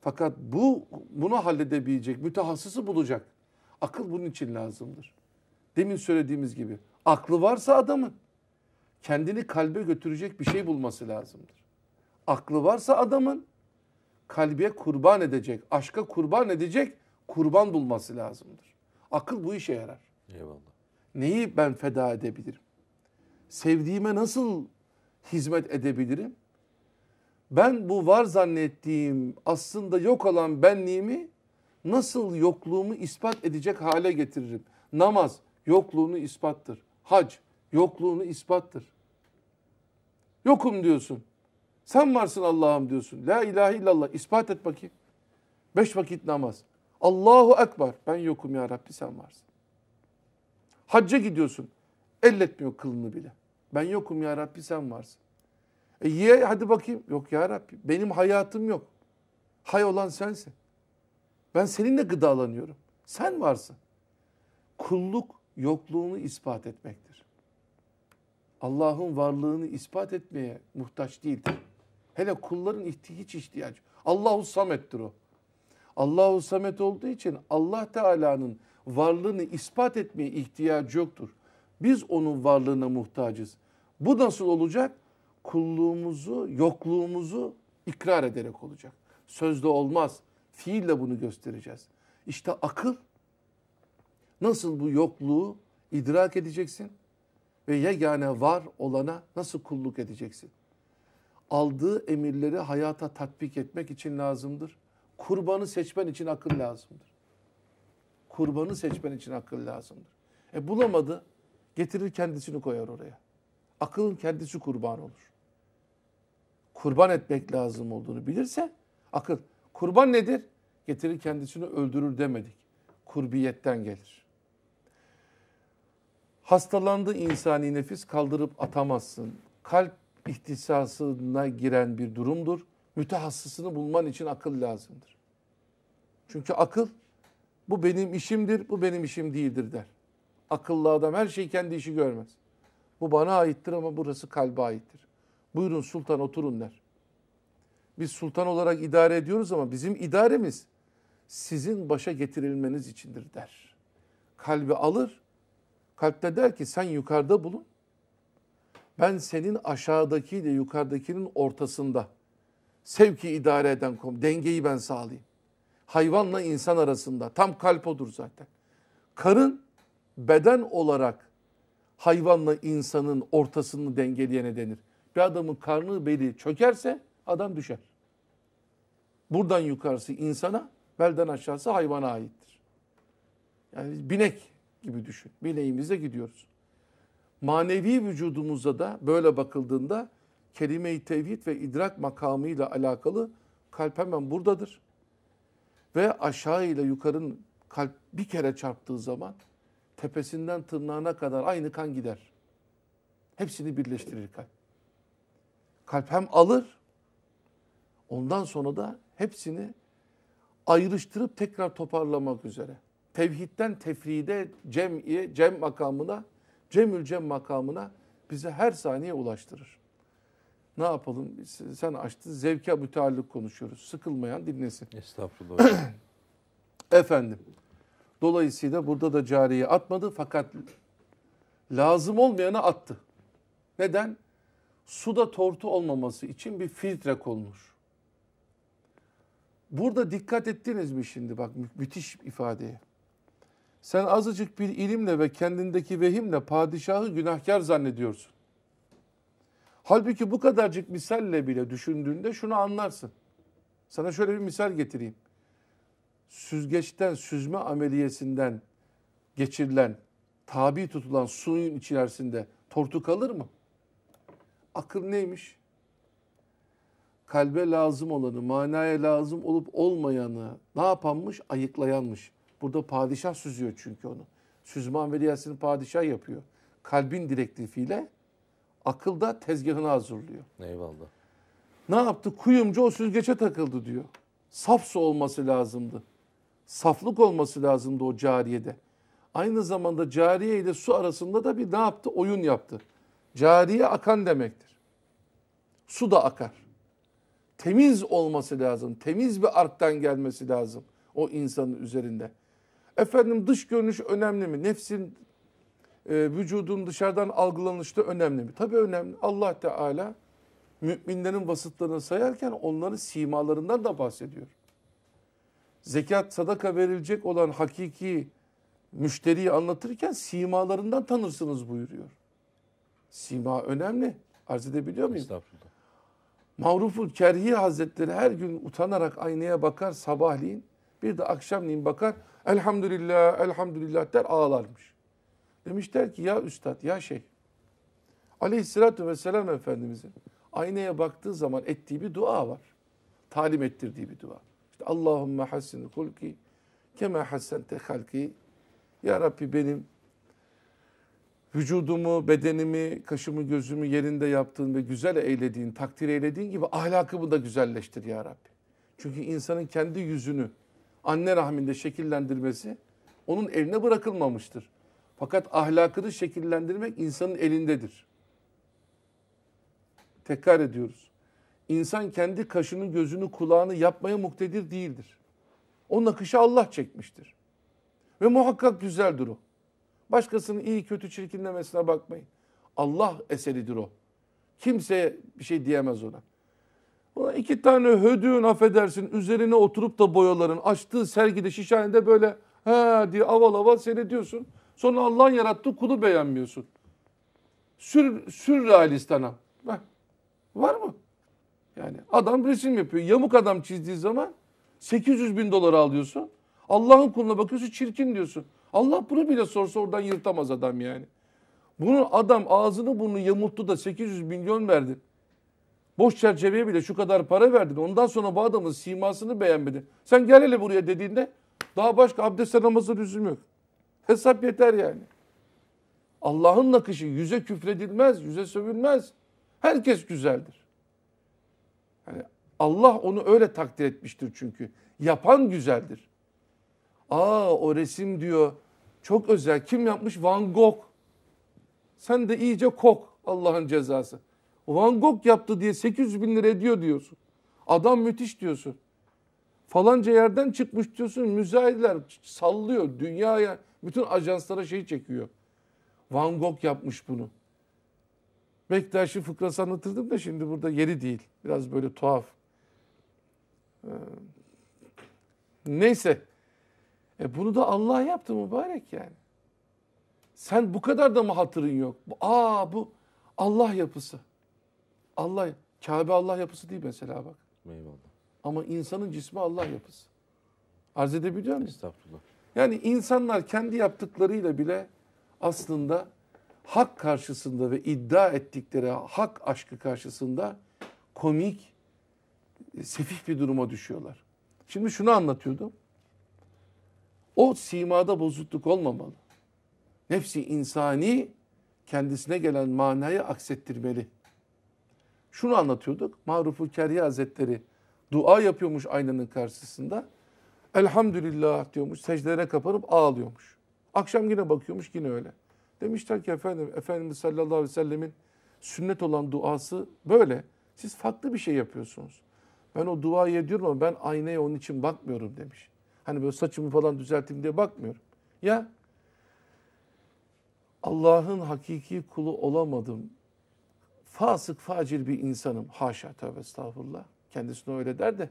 Fakat bu bunu halledebilecek mütehassısı bulacak. Akıl bunun için lazımdır. Demin söylediğimiz gibi aklı varsa adamın kendini kalbe götürecek bir şey bulması lazımdır. Aklı varsa adamın kalbiye kurban edecek, aşka kurban edecek kurban bulması lazımdır. Akıl bu işe yarar. Eyvallah. Neyi ben feda edebilirim? Sevdiğime nasıl hizmet edebilirim? Ben bu var zannettiğim aslında yok olan benliğimi nasıl yokluğumu ispat edecek hale getiririm? Namaz, yokluğunu ispattır. Hac yokluğunu ispattır. Yokum diyorsun. Sen varsın Allah'ım diyorsun. La ilahe illallah. Ispat et bakayım. Beş vakit namaz. Allahu Ekber. Ben yokum ya Rabbi sen varsın. Hacca gidiyorsun. Elletmiyor kılını bile. Ben yokum ya Rabbi sen varsın. E ye hadi bakayım. Yok ya Rabbi. Benim hayatım yok. Hay olan sensin. Ben seninle gıdalanıyorum. Sen varsın. Kulluk yokluğunu ispat etmektir. Allah'ın varlığını ispat etmeye muhtaç değildir. Hele kulların hiç ihtiyacı. Allahu Samet'tir o. Allahu Samet olduğu için Allah Teala'nın varlığını ispat etmeye ihtiyacı yoktur. Biz onun varlığına muhtacız. Bu nasıl olacak? Kulluğumuzu, yokluğumuzu ikrar ederek olacak. Sözde olmaz. Fiille bunu göstereceğiz. İşte akıl Nasıl bu yokluğu idrak edeceksin ve yegane var olana nasıl kulluk edeceksin? Aldığı emirleri hayata tatbik etmek için lazımdır. Kurbanı seçmen için akıl lazımdır. Kurbanı seçmen için akıl lazımdır. E bulamadı, getirir kendisini koyar oraya. Akılın kendisi kurban olur. Kurban etmek lazım olduğunu bilirse akıl. Kurban nedir? Getirir kendisini öldürür demedik. Kurbiyetten gelir. Hastalandı insani nefis kaldırıp atamazsın. Kalp ihtisasına giren bir durumdur. Mütehassısını bulman için akıl lazımdır. Çünkü akıl bu benim işimdir, bu benim işim değildir der. Akıllı adam her şeyi kendi işi görmez. Bu bana aittir ama burası kalbe aittir. Buyurun sultan oturun der. Biz sultan olarak idare ediyoruz ama bizim idaremiz sizin başa getirilmeniz içindir der. Kalbi alır, Kalpte der ki sen yukarıda bulun. Ben senin aşağıdakiyle yukarıdakinin ortasında sevki idare eden kom dengeyi ben sağlayayım. Hayvanla insan arasında tam kalp odur zaten. Karın beden olarak hayvanla insanın ortasını dengeleyene denir. Bir adamın karnı beli çökerse adam düşer. Buradan yukarısı insana, belden aşağısı hayvana aittir. Yani binek gibi düşün. Bileğimizle gidiyoruz. Manevi vücudumuza da böyle bakıldığında kelime-i tevhid ve idrak makamıyla alakalı kalp hemen buradadır. Ve aşağı ile yukarın kalp bir kere çarptığı zaman tepesinden tırnağına kadar aynı kan gider. Hepsini birleştirir kalp. Kalp hem alır ondan sonra da hepsini ayrıştırıp tekrar toparlamak üzere tevhidden tefride, cem'i, cem makamına, cemül cem makamına bizi her saniye ulaştırır. Ne yapalım? Sen açtın. Zevke müteallık konuşuyoruz. Sıkılmayan dinlesin. Estağfurullah. Efendim. Dolayısıyla burada da cariye atmadı fakat lazım olmayanı attı. Neden? Suda tortu olmaması için bir filtre konulur. Burada dikkat ettiniz mi şimdi bak müthiş ifadeye. Sen azıcık bir ilimle ve kendindeki vehimle padişahı günahkar zannediyorsun. Halbuki bu kadarcık misalle bile düşündüğünde şunu anlarsın. Sana şöyle bir misal getireyim. Süzgeçten, süzme ameliyesinden geçirilen, tabi tutulan suyun içerisinde tortu kalır mı? Akıl neymiş? Kalbe lazım olanı, manaya lazım olup olmayanı ne yapanmış? Ayıklayanmış. Burada padişah süzüyor çünkü onu. Süzme ameliyatını padişah yapıyor. Kalbin direktifiyle akılda tezgahını hazırlıyor. Eyvallah. Ne yaptı? Kuyumcu o süzgece takıldı diyor. Safsu olması lazımdı. Saflık olması lazımdı o cariyede. Aynı zamanda cariye ile su arasında da bir ne yaptı? Oyun yaptı. Cariye akan demektir. Su da akar. Temiz olması lazım. Temiz bir arktan gelmesi lazım o insanın üzerinde. Efendim dış görünüş önemli mi? Nefsin e, vücudun dışarıdan algılanışta önemli mi? Tabii önemli. Allah Teala müminlerin vasıtlarını sayarken onların simalarından da bahsediyor. Zekat, sadaka verilecek olan hakiki müşteriyi anlatırken simalarından tanırsınız buyuruyor. Sima önemli. Arz edebiliyor muyum? Estağfurullah. Mavruful Kerhi Hazretleri her gün utanarak aynaya bakar sabahleyin. Bir de akşamleyin bakar elhamdülillah, elhamdülillah der ağlarmış. Demişler ki ya üstad, ya şey. Aleyhissalatü vesselam Efendimizin aynaya baktığı zaman ettiği bir dua var. Talim ettirdiği bir dua. İşte Allahümme hassin hulki keme hassente halki. Ya Rabbi benim vücudumu, bedenimi, kaşımı, gözümü yerinde yaptığın ve güzel eylediğin, takdir eylediğin gibi ahlakımı da güzelleştir ya Rabbi. Çünkü insanın kendi yüzünü anne rahminde şekillendirmesi onun eline bırakılmamıştır. Fakat ahlakını şekillendirmek insanın elindedir. Tekrar ediyoruz. İnsan kendi kaşını, gözünü, kulağını yapmaya muktedir değildir. O nakışı Allah çekmiştir. Ve muhakkak güzeldir o. Başkasının iyi kötü çirkinlemesine bakmayın. Allah eseridir o. Kimseye bir şey diyemez ona. O iki tane hödüğün affedersin üzerine oturup da boyaların açtığı sergide şişhanede böyle he diye aval aval seyrediyorsun. Sonra Allah yarattı kulu beğenmiyorsun. Sür, sürrealist anam. Heh. Var mı? Yani adam resim yapıyor. Yamuk adam çizdiği zaman 800 bin dolar alıyorsun. Allah'ın kuluna bakıyorsun çirkin diyorsun. Allah bunu bile sorsa oradan yırtamaz adam yani. Bunu adam ağzını burnunu yamulttu da 800 milyon verdi. Boş çerçeveye bile şu kadar para verdin. Ondan sonra bu adamın simasını beğenmedin. Sen gel hele buraya dediğinde daha başka abdestle namaza lüzum yok. Hesap yeter yani. Allah'ın nakışı yüze küfredilmez, yüze sövülmez. Herkes güzeldir. Yani Allah onu öyle takdir etmiştir çünkü. Yapan güzeldir. Aa o resim diyor çok özel. Kim yapmış? Van Gogh. Sen de iyice kok Allah'ın cezası. Van Gogh yaptı diye 800 bin lira ediyor diyorsun. Adam müthiş diyorsun. Falanca yerden çıkmış diyorsun. Müzayedeler sallıyor dünyaya. Bütün ajanslara şey çekiyor. Van Gogh yapmış bunu. Bektaş'ı fıkrası anlatırdım da şimdi burada yeri değil. Biraz böyle tuhaf. Ee, neyse. E bunu da Allah yaptı mübarek yani. Sen bu kadar da mı hatırın yok? Aa bu Allah yapısı. Allah Kabe Allah yapısı değil mesela bak. Eyvallah. Ama insanın cismi Allah yapısı. Arz edebiliyor muyum? Estağfurullah. Yani insanlar kendi yaptıklarıyla bile aslında hak karşısında ve iddia ettikleri hak aşkı karşısında komik, e, sefih bir duruma düşüyorlar. Şimdi şunu anlatıyordum. O simada bozukluk olmamalı. Nefsi insani kendisine gelen manayı aksettirmeli şunu anlatıyorduk. Ma'rufu u Kerhi Hazretleri dua yapıyormuş aynanın karşısında. Elhamdülillah diyormuş. Secdelere kapanıp ağlıyormuş. Akşam yine bakıyormuş yine öyle. Demişler ki efendim Efendimiz sallallahu aleyhi ve sellemin sünnet olan duası böyle. Siz farklı bir şey yapıyorsunuz. Ben o duayı ediyorum ama ben aynaya onun için bakmıyorum demiş. Hani böyle saçımı falan düzelteyim diye bakmıyorum. Ya Allah'ın hakiki kulu olamadım fasık facir bir insanım. Haşa tövbe estağfurullah. Kendisine öyle der de.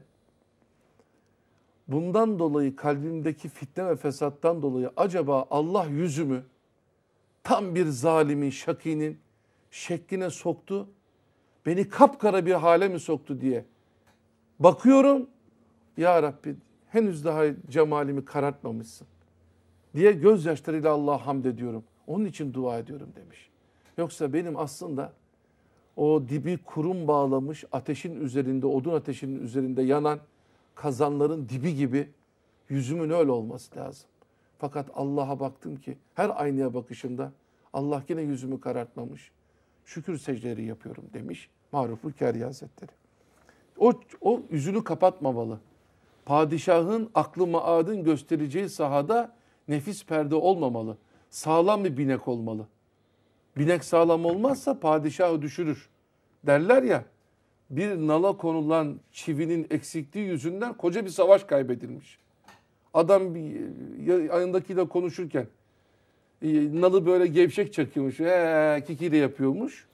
Bundan dolayı kalbimdeki fitne ve fesattan dolayı acaba Allah yüzümü tam bir zalimin, şakinin şekline soktu. Beni kapkara bir hale mi soktu diye. Bakıyorum ya Rabbi henüz daha cemalimi karartmamışsın diye gözyaşlarıyla Allah'a hamd ediyorum. Onun için dua ediyorum demiş. Yoksa benim aslında o dibi kurum bağlamış ateşin üzerinde, odun ateşinin üzerinde yanan kazanların dibi gibi yüzümün öyle olması lazım. Fakat Allah'a baktım ki her aynaya bakışımda Allah yine yüzümü karartmamış. Şükür secdeleri yapıyorum demiş Maruf Hükkari Hazretleri. O, o yüzünü kapatmamalı. Padişahın aklı maadın göstereceği sahada nefis perde olmamalı. Sağlam bir binek olmalı. Binek sağlam olmazsa padişahı düşürür. Derler ya bir nala konulan çivinin eksikliği yüzünden koca bir savaş kaybedilmiş. Adam yanındakiyle konuşurken e, nalı böyle gevşek çakıyormuş. Ee, kikiyle yapıyormuş.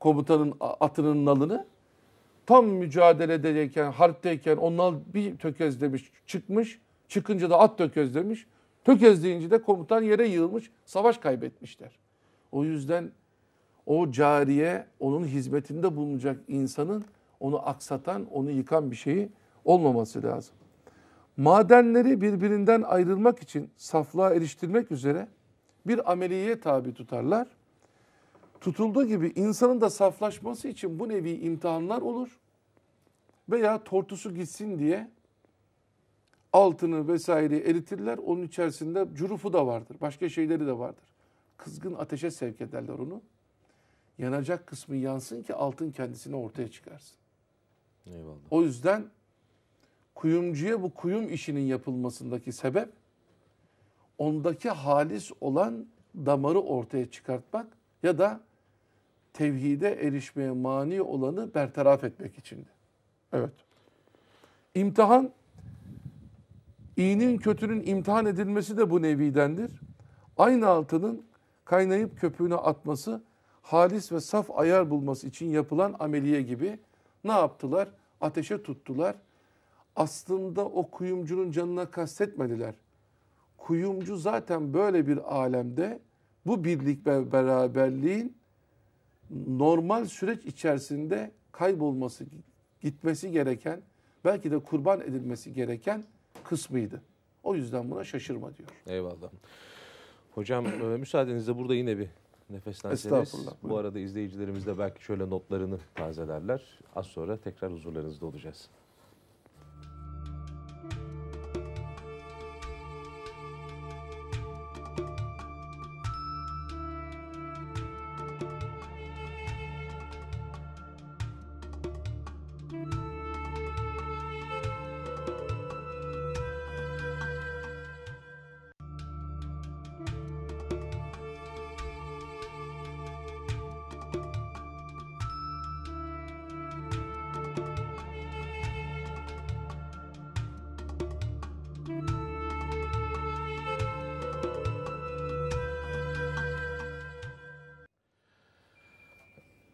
Komutanın atının nalını. Tam mücadeledeyken, harpteyken o nal bir tökezlemiş, çıkmış. Çıkınca da at tökezlemiş. Tökezleyince de komutan yere yığılmış. Savaş kaybetmişler. O yüzden o cariye onun hizmetinde bulunacak insanın onu aksatan, onu yıkan bir şeyi olmaması lazım. Madenleri birbirinden ayrılmak için saflığa eriştirmek üzere bir ameliyeye tabi tutarlar. Tutulduğu gibi insanın da saflaşması için bu nevi imtihanlar olur. Veya tortusu gitsin diye altını vesaire eritirler. Onun içerisinde curufu da vardır. Başka şeyleri de vardır kızgın ateşe sevk ederler onu. Yanacak kısmı yansın ki altın kendisini ortaya çıkarsın. Eyvallah. O yüzden kuyumcuya bu kuyum işinin yapılmasındaki sebep ondaki halis olan damarı ortaya çıkartmak ya da tevhide erişmeye mani olanı bertaraf etmek içindi. Evet. İmtihan iyinin kötünün imtihan edilmesi de bu nevidendir. Aynı altının kaynayıp köpüğüne atması, halis ve saf ayar bulması için yapılan ameliye gibi ne yaptılar? Ateşe tuttular. Aslında o kuyumcunun canına kastetmediler. Kuyumcu zaten böyle bir alemde bu birlik ve beraberliğin normal süreç içerisinde kaybolması, gitmesi gereken, belki de kurban edilmesi gereken kısmıydı. O yüzden buna şaşırma diyor. Eyvallah. Hocam e, müsaadenizle burada yine bir nefeslenseniz. Bu arada izleyicilerimiz de belki şöyle notlarını tazelerler. Az sonra tekrar huzurlarınızda olacağız.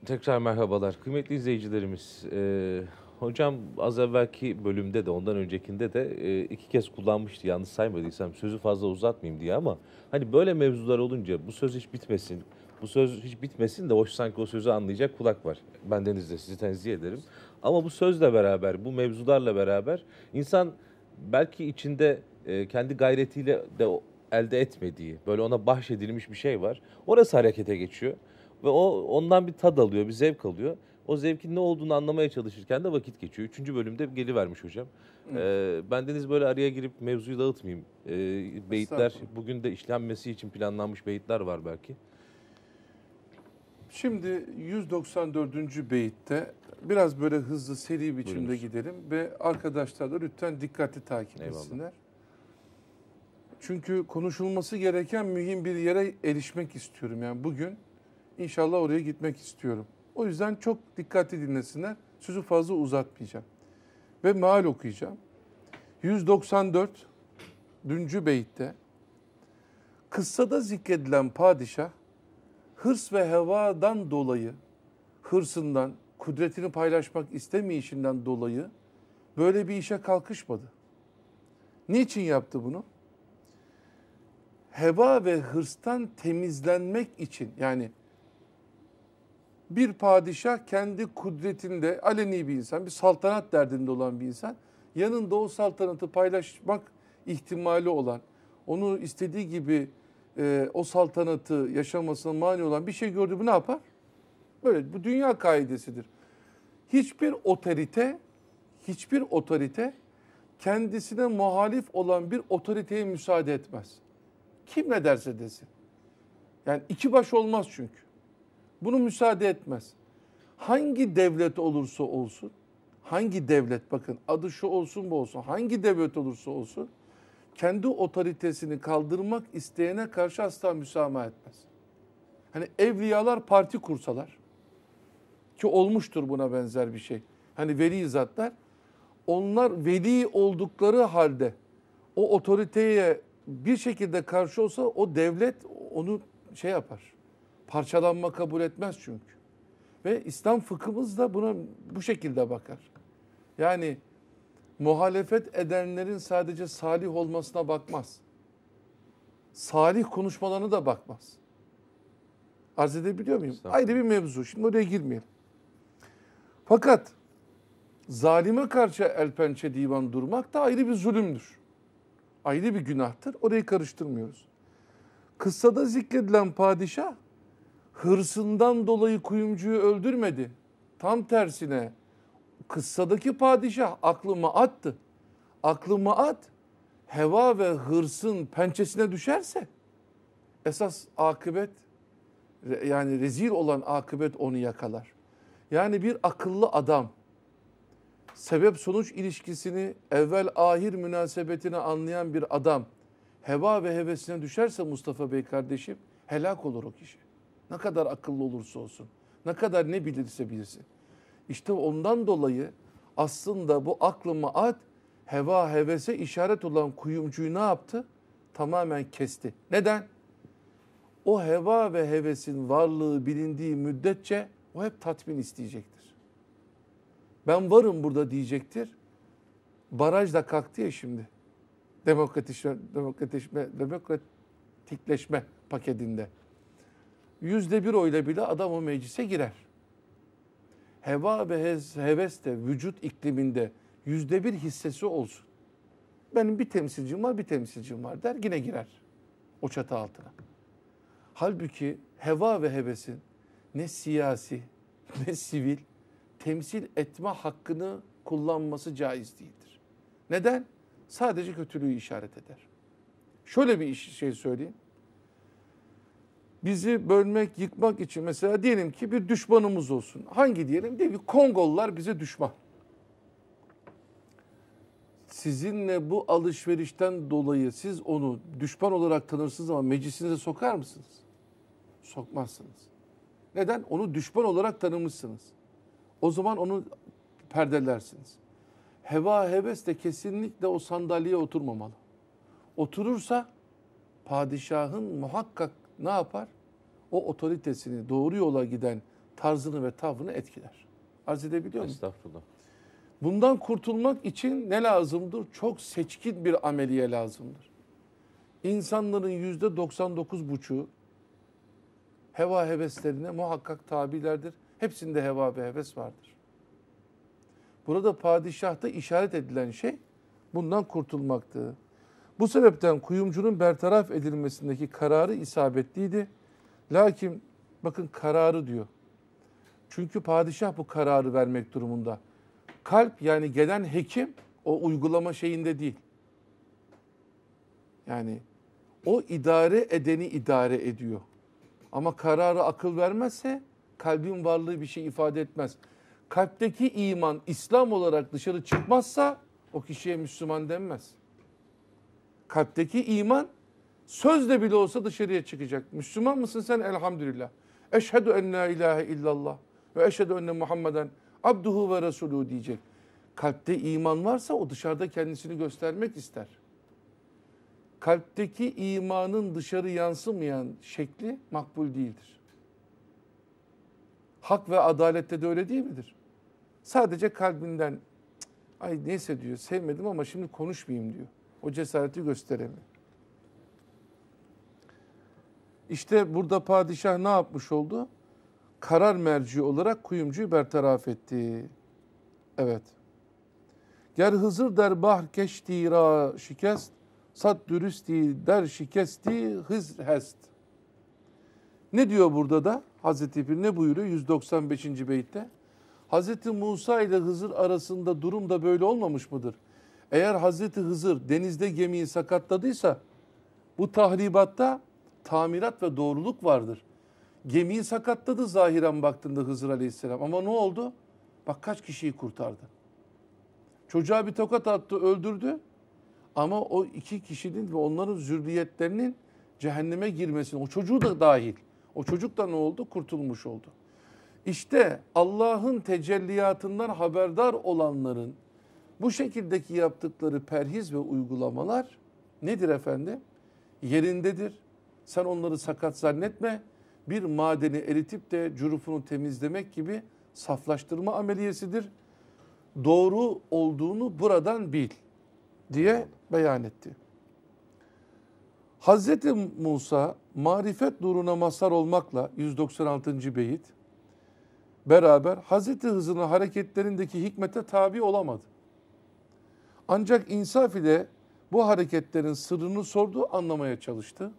Tekrar merhabalar. Kıymetli izleyicilerimiz, e, hocam az evvelki bölümde de ondan öncekinde de e, iki kez kullanmıştı. Yanlış saymadıysam sözü fazla uzatmayayım diye ama hani böyle mevzular olunca bu söz hiç bitmesin, bu söz hiç bitmesin de hoş sanki o sözü anlayacak kulak var. Ben de sizi tenzih ederim. Ama bu sözle beraber, bu mevzularla beraber insan belki içinde e, kendi gayretiyle de elde etmediği, böyle ona bahşedilmiş bir şey var. Orası harekete geçiyor. Ve o ondan bir tad alıyor, bir zevk alıyor. O zevkin ne olduğunu anlamaya çalışırken de vakit geçiyor. Üçüncü bölümde vermiş hocam. Evet. Ee, ben Deniz böyle araya girip mevzuyu dağıtmayayım. Ee, beyitler, bugün de işlenmesi için planlanmış beyitler var belki. Şimdi 194. beyitte biraz böyle hızlı seri biçimde Buyurunuz. gidelim ve arkadaşlar da lütfen dikkatli takip Eyvallah. etsinler. Çünkü konuşulması gereken mühim bir yere erişmek istiyorum. Yani bugün İnşallah oraya gitmek istiyorum. O yüzden çok dikkatli dinlesinler. Sözü fazla uzatmayacağım. Ve maal okuyacağım. 194. Düncü Beyt'te kıssada zikredilen padişah hırs ve hevadan dolayı hırsından, kudretini paylaşmak istemeyişinden dolayı böyle bir işe kalkışmadı. Niçin yaptı bunu? Heva ve hırstan temizlenmek için yani bir padişah kendi kudretinde aleni bir insan, bir saltanat derdinde olan bir insan. Yanında o saltanatı paylaşmak ihtimali olan, onu istediği gibi e, o saltanatı yaşamasına mani olan bir şey gördü mü ne yapar? Böyle bu dünya kaidesidir. Hiçbir otorite, hiçbir otorite kendisine muhalif olan bir otoriteye müsaade etmez. Kim ne derse desin. Yani iki baş olmaz çünkü. Bunu müsaade etmez. Hangi devlet olursa olsun, hangi devlet bakın adı şu olsun bu olsun, hangi devlet olursa olsun kendi otoritesini kaldırmak isteyene karşı asla müsamaha etmez. Hani evliyalar parti kursalar ki olmuştur buna benzer bir şey. Hani veli zatlar onlar veli oldukları halde o otoriteye bir şekilde karşı olsa o devlet onu şey yapar Parçalanma kabul etmez çünkü. Ve İslam fıkhımız da buna bu şekilde bakar. Yani muhalefet edenlerin sadece salih olmasına bakmaz. Salih konuşmalarına da bakmaz. Arz edebiliyor muyum? Ayrı bir mevzu. Şimdi oraya girmeyelim. Fakat zalime karşı el pençe divan durmak da ayrı bir zulümdür. Ayrı bir günahtır. Orayı karıştırmıyoruz. Kıssada zikredilen padişah hırsından dolayı kuyumcuyu öldürmedi. Tam tersine kıssadaki padişah aklıma attı. Aklıma at heva ve hırsın pençesine düşerse esas akıbet yani rezil olan akıbet onu yakalar. Yani bir akıllı adam sebep sonuç ilişkisini evvel ahir münasebetini anlayan bir adam heva ve hevesine düşerse Mustafa Bey kardeşim helak olur o kişi. Ne kadar akıllı olursa olsun. Ne kadar ne bilirse bilirsin. İşte ondan dolayı aslında bu aklıma at heva hevese işaret olan kuyumcuyu ne yaptı? Tamamen kesti. Neden? O heva ve hevesin varlığı bilindiği müddetçe o hep tatmin isteyecektir. Ben varım burada diyecektir. Baraj da kalktı ya şimdi. Demokratikleşme, demokratikleşme paketinde yüzde bir oyla bile adam o meclise girer. Heva ve heves de vücut ikliminde yüzde bir hissesi olsun. Benim bir temsilcim var, bir temsilcim var der yine girer o çatı altına. Halbuki heva ve hevesin ne siyasi ne sivil temsil etme hakkını kullanması caiz değildir. Neden? Sadece kötülüğü işaret eder. Şöyle bir şey söyleyeyim bizi bölmek, yıkmak için mesela diyelim ki bir düşmanımız olsun. Hangi diyelim? diye bir Kongollar bize düşman. Sizinle bu alışverişten dolayı siz onu düşman olarak tanırsınız ama meclisinize sokar mısınız? Sokmazsınız. Neden? Onu düşman olarak tanımışsınız. O zaman onu perdelersiniz. Heva heves de kesinlikle o sandalyeye oturmamalı. Oturursa padişahın muhakkak ne yapar? O otoritesini doğru yola giden tarzını ve tavrını etkiler. Arz edebiliyor muyum? Estağfurullah. Bundan kurtulmak için ne lazımdır? Çok seçkin bir ameliye lazımdır. İnsanların yüzde 99 buçu heva heveslerine muhakkak tabilerdir. Hepsinde heva ve heves vardır. Burada padişahta işaret edilen şey bundan kurtulmaktı. Bu sebepten kuyumcunun bertaraf edilmesindeki kararı isabetliydi. Lakin bakın kararı diyor. Çünkü padişah bu kararı vermek durumunda. Kalp yani gelen hekim o uygulama şeyinde değil. Yani o idare edeni idare ediyor. Ama kararı akıl vermezse kalbin varlığı bir şey ifade etmez. Kalpteki iman İslam olarak dışarı çıkmazsa o kişiye Müslüman denmez.'' kalpteki iman sözle bile olsa dışarıya çıkacak. Müslüman mısın sen? Elhamdülillah. Eşhedü en la ilahe illallah ve eşhedü enne Muhammeden abduhu ve resulü diyecek. Kalpte iman varsa o dışarıda kendisini göstermek ister. Kalpteki imanın dışarı yansımayan şekli makbul değildir. Hak ve adalette de öyle değil midir? Sadece kalbinden ay neyse diyor sevmedim ama şimdi konuşmayayım diyor o cesareti gösteremiyor. İşte burada padişah ne yapmış oldu? Karar merci olarak kuyumcuyu bertaraf etti. Evet. Ger Hızır der bah keşti ra şikest, sat dürüsti der şikesti hız hest. Ne diyor burada da? Hazreti Pir ne buyuruyor 195. beytte? Hazreti Musa ile Hızır arasında durum da böyle olmamış mıdır? Eğer Hazreti Hızır denizde gemiyi sakatladıysa bu tahribatta tamirat ve doğruluk vardır. Gemiyi sakatladı zahiren baktığında Hızır Aleyhisselam ama ne oldu? Bak kaç kişiyi kurtardı. Çocuğa bir tokat attı, öldürdü. Ama o iki kişinin ve onların zürriyetlerinin cehenneme girmesini, o çocuğu da dahil. O çocuk da ne oldu? Kurtulmuş oldu. İşte Allah'ın tecelliyatından haberdar olanların bu şekildeki yaptıkları perhiz ve uygulamalar nedir efendim? Yerindedir. Sen onları sakat zannetme. Bir madeni eritip de curufunu temizlemek gibi saflaştırma ameliyesidir. Doğru olduğunu buradan bil diye beyan etti. Hazreti Musa marifet nuruna mazhar olmakla 196. beyit beraber Hazreti Hızır'ın hareketlerindeki hikmete tabi olamadı. Ancak insaf ile bu hareketlerin sırrını sordu, anlamaya çalıştı.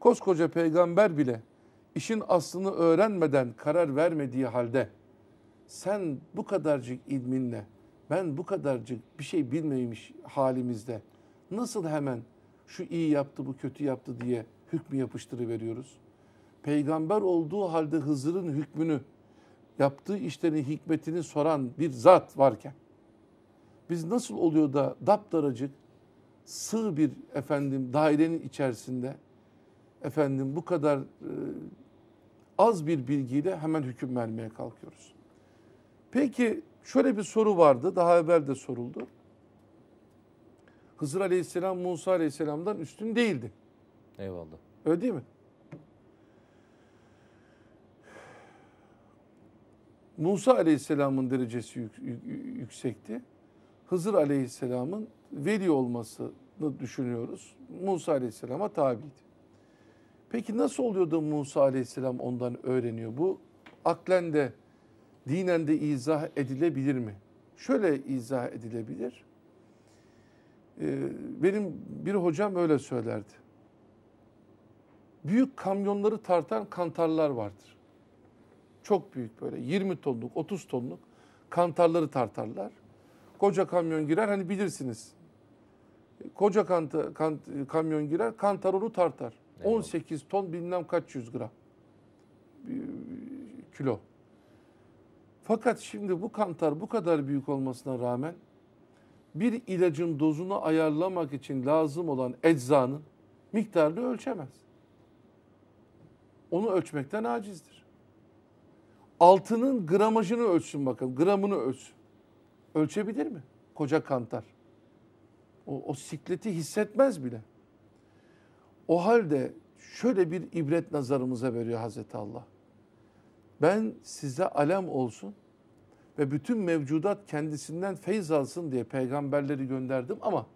Koskoca peygamber bile işin aslını öğrenmeden karar vermediği halde sen bu kadarcık ilminle, ben bu kadarcık bir şey bilmemiş halimizde nasıl hemen şu iyi yaptı, bu kötü yaptı diye hükmü yapıştırıveriyoruz? Peygamber olduğu halde Hızır'ın hükmünü, yaptığı işlerin hikmetini soran bir zat varken biz nasıl oluyor da daptaracık sığ bir efendim dairenin içerisinde efendim bu kadar e, az bir bilgiyle hemen hüküm vermeye kalkıyoruz. Peki şöyle bir soru vardı daha evvel de soruldu. Hızır Aleyhisselam Musa Aleyhisselam'dan üstün değildi. Eyvallah. Öyle değil mi? Musa Aleyhisselam'ın derecesi yüksekti. Hızır Aleyhisselam'ın veli olmasını düşünüyoruz. Musa Aleyhisselam'a tabiydi. Peki nasıl oluyordu da Musa Aleyhisselam ondan öğreniyor? Bu aklen de dinen de izah edilebilir mi? Şöyle izah edilebilir. Ee, benim bir hocam öyle söylerdi. Büyük kamyonları tartan kantarlar vardır. Çok büyük böyle 20 tonluk, 30 tonluk kantarları tartarlar koca kamyon girer hani bilirsiniz. Koca kanta, kant, kamyon girer kantar onu tartar. Ne 18 ton bilmem kaç yüz gram kilo. Fakat şimdi bu kantar bu kadar büyük olmasına rağmen bir ilacın dozunu ayarlamak için lazım olan eczanın miktarını ölçemez. Onu ölçmekten acizdir. Altının gramajını ölçsün bakalım, gramını ölçsün ölçebilir mi? Koca kantar. O, o sikleti hissetmez bile. O halde şöyle bir ibret nazarımıza veriyor Hazreti Allah. Ben size alem olsun ve bütün mevcudat kendisinden feyz alsın diye peygamberleri gönderdim ama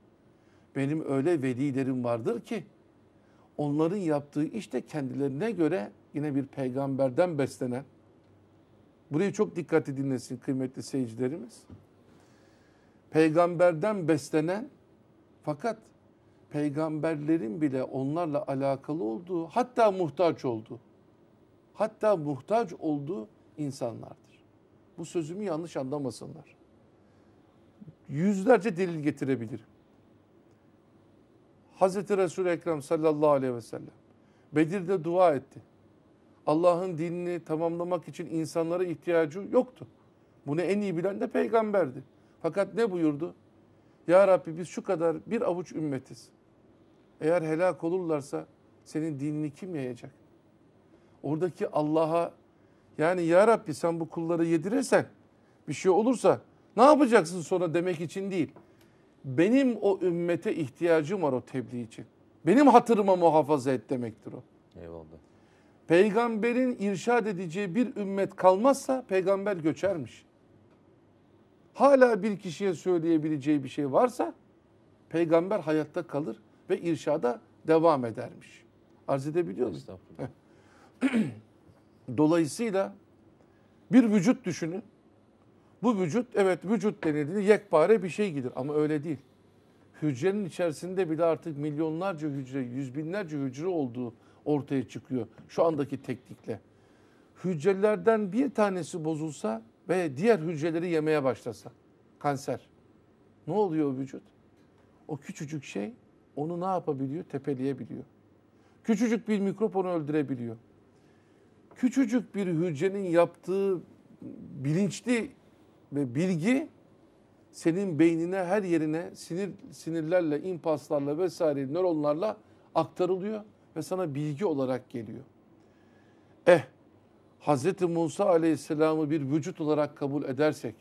benim öyle velilerim vardır ki onların yaptığı işte kendilerine göre yine bir peygamberden beslenen. Burayı çok dikkatli dinlesin kıymetli seyircilerimiz peygamberden beslenen fakat peygamberlerin bile onlarla alakalı olduğu hatta muhtaç olduğu hatta muhtaç olduğu insanlardır. Bu sözümü yanlış anlamasınlar. Yüzlerce delil getirebilirim. Hazreti resul Ekrem sallallahu aleyhi ve sellem Bedir'de dua etti. Allah'ın dinini tamamlamak için insanlara ihtiyacı yoktu. Bunu en iyi bilen de peygamberdi. Fakat ne buyurdu? Ya Rabbi biz şu kadar bir avuç ümmetiz. Eğer helak olurlarsa senin dinini kim yayacak? Oradaki Allah'a yani Ya Rabbi sen bu kulları yedirirsen bir şey olursa ne yapacaksın sonra demek için değil. Benim o ümmete ihtiyacım var o tebliğ için. Benim hatırıma muhafaza et demektir o. Eyvallah. Peygamberin irşad edeceği bir ümmet kalmazsa peygamber göçermiş hala bir kişiye söyleyebileceği bir şey varsa peygamber hayatta kalır ve irşada devam edermiş. Arz edebiliyor muyum? Dolayısıyla bir vücut düşünün. Bu vücut evet vücut denildiğinde yekpare bir şey gelir ama öyle değil. Hücrenin içerisinde bile artık milyonlarca hücre, yüz binlerce hücre olduğu ortaya çıkıyor şu andaki teknikle. Hücrelerden bir tanesi bozulsa ve diğer hücreleri yemeye başlasa kanser. Ne oluyor vücut? O küçücük şey onu ne yapabiliyor? Tepeleyebiliyor. Küçücük bir mikrop onu öldürebiliyor. Küçücük bir hücrenin yaptığı bilinçli ve bilgi senin beynine her yerine sinir sinirlerle, impaslarla vesaire nöronlarla aktarılıyor ve sana bilgi olarak geliyor. Eh Hz. Musa aleyhisselamı bir vücut olarak kabul edersek,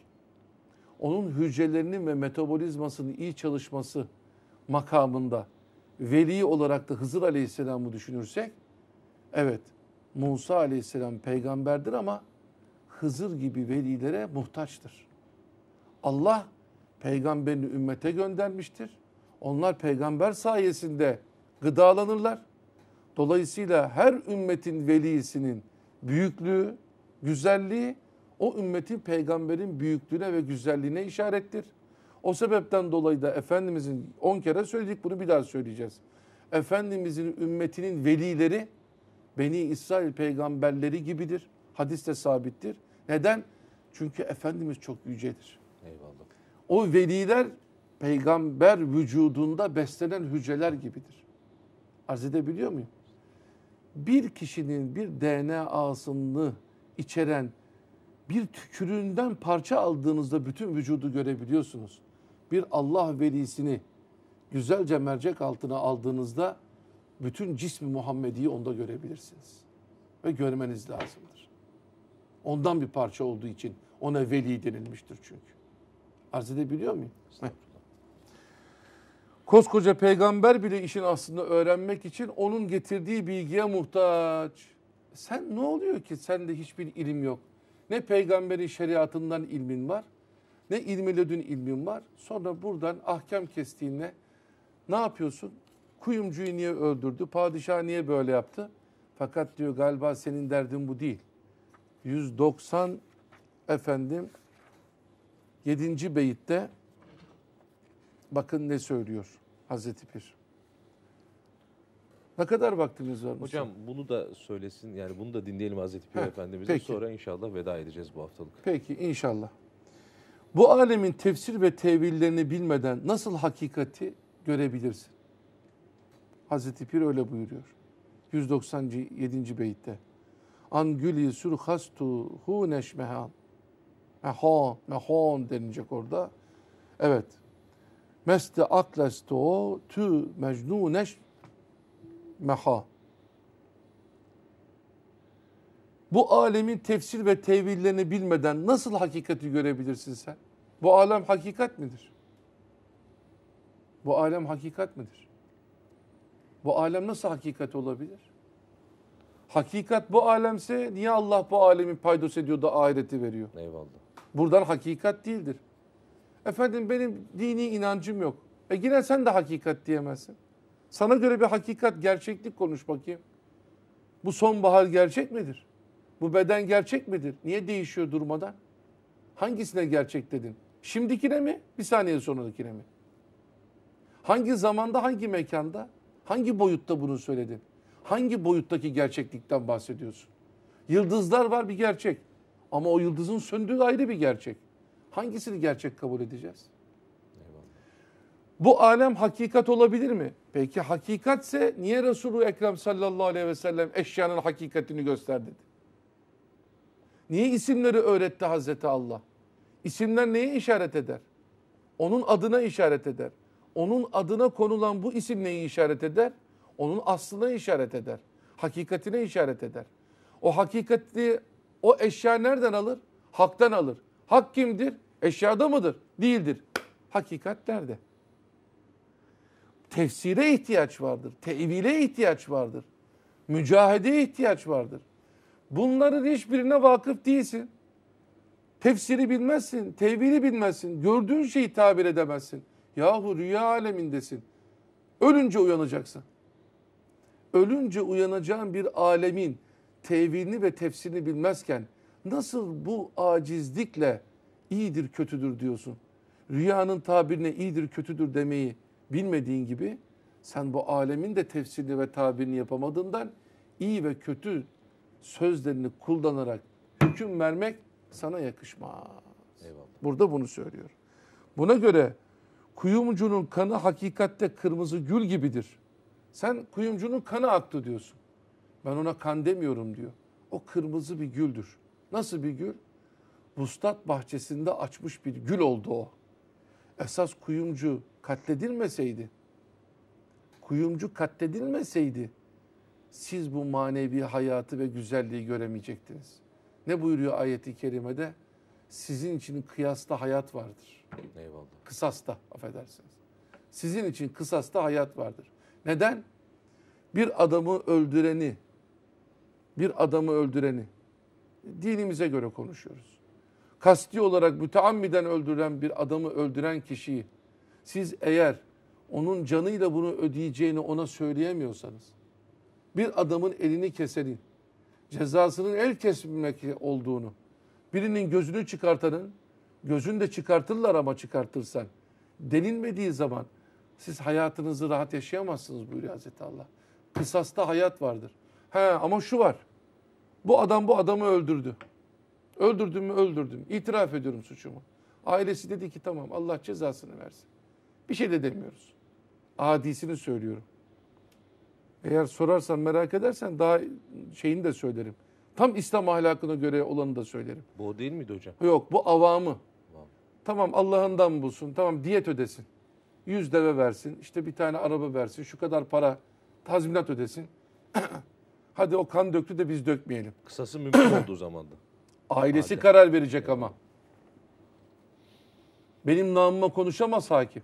onun hücrelerinin ve metabolizmasının iyi çalışması makamında veli olarak da Hızır aleyhisselamı düşünürsek, evet Musa aleyhisselam peygamberdir ama Hızır gibi velilere muhtaçtır. Allah peygamberini ümmete göndermiştir. Onlar peygamber sayesinde gıdalanırlar. Dolayısıyla her ümmetin velisinin büyüklüğü, güzelliği o ümmetin peygamberin büyüklüğüne ve güzelliğine işarettir. O sebepten dolayı da Efendimizin 10 kere söyledik bunu bir daha söyleyeceğiz. Efendimizin ümmetinin velileri Beni İsrail peygamberleri gibidir. Hadiste sabittir. Neden? Çünkü Efendimiz çok yücedir. Eyvallah. O veliler peygamber vücudunda beslenen hücreler gibidir. Arz edebiliyor muyum? bir kişinin bir DNA'sını içeren bir tükürüğünden parça aldığınızda bütün vücudu görebiliyorsunuz. Bir Allah velisini güzelce mercek altına aldığınızda bütün cismi Muhammedi'yi onda görebilirsiniz. Ve görmeniz lazımdır. Ondan bir parça olduğu için ona veli denilmiştir çünkü. Arz edebiliyor muyum? Heh. Koskoca peygamber bile işin aslında öğrenmek için onun getirdiği bilgiye muhtaç. Sen ne oluyor ki sende hiçbir ilim yok? Ne peygamberin şeriatından ilmin var, ne ilmi ledün ilmin var. Sonra buradan ahkam kestiğinde ne yapıyorsun? Kuyumcuyu niye öldürdü, padişah niye böyle yaptı? Fakat diyor galiba senin derdin bu değil. 190 efendim 7. beyitte Bakın ne söylüyor Hazreti Pir. Ne kadar vaktimiz var? Mısın? Hocam bunu da söylesin yani bunu da dinleyelim Hazreti Pir Heh, Efendimiz'e sonra inşallah veda edeceğiz bu haftalık. Peki inşallah. Bu alemin tefsir ve tevillerini bilmeden nasıl hakikati görebilirsin? Hazreti Pir öyle buyuruyor. 197. beyitte. Angüli surhastu hu neşmehan. Mehan mehan denilecek orada. Evet, Mesti aklesto tü mecnuneş meha. Bu alemin tefsir ve tevillerini bilmeden nasıl hakikati görebilirsin sen? Bu alem hakikat midir? Bu alem hakikat midir? Bu alem nasıl hakikat olabilir? Hakikat bu alemse niye Allah bu alemi paydos ediyor da ahireti veriyor? Eyvallah. Buradan hakikat değildir. Efendim benim dini inancım yok. E yine sen de hakikat diyemezsin. Sana göre bir hakikat, gerçeklik konuş bakayım. Bu sonbahar gerçek midir? Bu beden gerçek midir? Niye değişiyor durmadan? Hangisine gerçek dedin? Şimdikine mi? Bir saniye sonrakine mi? Hangi zamanda, hangi mekanda, hangi boyutta bunu söyledin? Hangi boyuttaki gerçeklikten bahsediyorsun? Yıldızlar var bir gerçek. Ama o yıldızın söndüğü ayrı bir gerçek. Hangisini gerçek kabul edeceğiz? Bu alem hakikat olabilir mi? Peki hakikatse niye Resulü Ekrem sallallahu aleyhi ve sellem eşyanın hakikatini göster dedi? Niye isimleri öğretti Hazreti Allah? İsimler neye işaret eder? Onun adına işaret eder. Onun adına konulan bu isim neyi işaret eder? Onun aslına işaret eder. Hakikatine işaret eder. O hakikati o eşya nereden alır? Hak'tan alır. Hak kimdir? Eşyada mıdır? Değildir. Hakikat nerede? Tefsire ihtiyaç vardır. Tevile ihtiyaç vardır. Mücahedeye ihtiyaç vardır. Bunların hiçbirine vakıf değilsin. Tefsiri bilmezsin, tevhili bilmezsin. Gördüğün şeyi tabir edemezsin. Yahu rüya alemindesin. Ölünce uyanacaksın. Ölünce uyanacağın bir alemin tevhilini ve tefsirini bilmezken nasıl bu acizlikle iyidir kötüdür diyorsun. Rüyanın tabirine iyidir kötüdür demeyi bilmediğin gibi sen bu alemin de tefsirini ve tabirini yapamadığından iyi ve kötü sözlerini kullanarak hüküm vermek sana yakışmaz. Eyvallah. Burada bunu söylüyor. Buna göre kuyumcunun kanı hakikatte kırmızı gül gibidir. Sen kuyumcunun kanı aktı diyorsun. Ben ona kan demiyorum diyor. O kırmızı bir güldür. Nasıl bir gül? Bustat bahçesinde açmış bir gül oldu o. Esas kuyumcu katledilmeseydi, kuyumcu katledilmeseydi siz bu manevi hayatı ve güzelliği göremeyecektiniz. Ne buyuruyor ayeti kerimede? Sizin için kıyasta hayat vardır. Eyvallah. Kısasta affedersiniz. Sizin için kısasta hayat vardır. Neden? Bir adamı öldüreni, bir adamı öldüreni, dinimize göre konuşuyoruz kasti olarak müteammiden öldüren bir adamı öldüren kişiyi siz eğer onun canıyla bunu ödeyeceğini ona söyleyemiyorsanız bir adamın elini kesenin cezasının el kesmek olduğunu birinin gözünü çıkartanın gözünü de çıkartırlar ama çıkartırsan denilmediği zaman siz hayatınızı rahat yaşayamazsınız buyuruyor Hazreti Allah. Kısasta hayat vardır. He ama şu var. Bu adam bu adamı öldürdü. Öldürdüm mü öldürdüm. İtiraf ediyorum suçumu. Ailesi dedi ki tamam Allah cezasını versin. Bir şey de demiyoruz. Adisini söylüyorum. Eğer sorarsan merak edersen daha şeyini de söylerim. Tam İslam ahlakına göre olanı da söylerim. Bu değil miydi hocam? Yok bu avamı. Tamam, tamam Allah'ından bulsun. Tamam diyet ödesin. Yüz deve versin. işte bir tane araba versin. Şu kadar para tazminat ödesin. Hadi o kan döktü de biz dökmeyelim. Kısası mümkün olduğu zamanda. Ailesi Madem. karar verecek ama. Benim namıma konuşamaz hakim.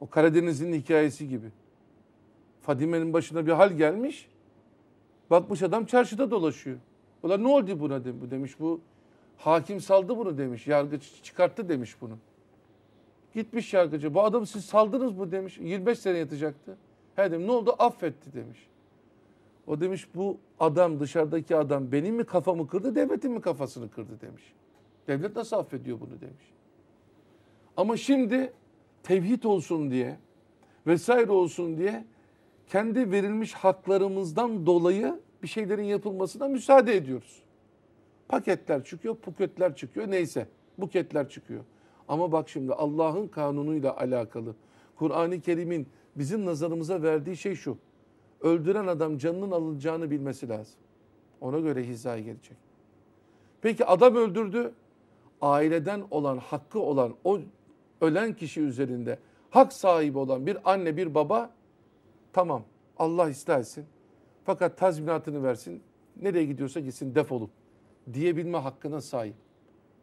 O Karadeniz'in hikayesi gibi. Fadime'nin başına bir hal gelmiş. Bakmış adam çarşıda dolaşıyor. Ola ne oldu buna demiş bu. Hakim saldı bunu demiş. Yargıç çıkarttı demiş bunu. Gitmiş yargıcı. Bu adam siz saldınız mı demiş. 25 sene yatacaktı. He dedim ne oldu affetti demiş. O demiş bu adam dışarıdaki adam benim mi kafamı kırdı devletin mi kafasını kırdı demiş. Devlet nasıl affediyor bunu demiş. Ama şimdi tevhid olsun diye vesaire olsun diye kendi verilmiş haklarımızdan dolayı bir şeylerin yapılmasına müsaade ediyoruz. Paketler çıkıyor, puketler çıkıyor neyse buketler çıkıyor. Ama bak şimdi Allah'ın kanunuyla alakalı Kur'an-ı Kerim'in bizim nazarımıza verdiği şey şu öldüren adam canının alınacağını bilmesi lazım. Ona göre hizaya gelecek. Peki adam öldürdü. Aileden olan, hakkı olan o ölen kişi üzerinde hak sahibi olan bir anne, bir baba tamam Allah istersin, Fakat tazminatını versin. Nereye gidiyorsa gitsin defolup diyebilme hakkına sahip.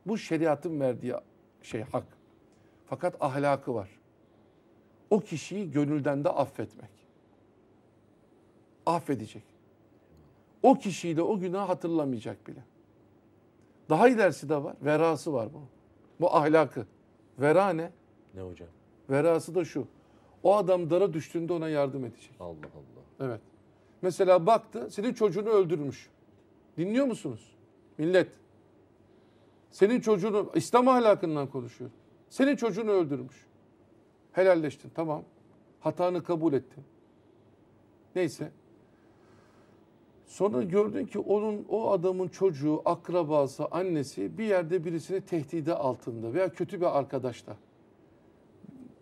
Bu şeriatın verdiği şey hak. Fakat ahlakı var. O kişiyi gönülden de affetmek affedecek. O kişiyi de o günah hatırlamayacak bile. Daha ilerisi de var. Verası var bu. Bu ahlakı. Vera ne? Ne hocam? Verası da şu. O adam dara düştüğünde ona yardım edecek. Allah Allah. Evet. Mesela baktı senin çocuğunu öldürmüş. Dinliyor musunuz? Millet. Senin çocuğunu İslam ahlakından konuşuyor. Senin çocuğunu öldürmüş. Helalleştin tamam. Hatanı kabul ettin. Neyse Sonra gördün ki onun o adamın çocuğu, akrabası, annesi bir yerde birisini tehdide altında veya kötü bir arkadaşta.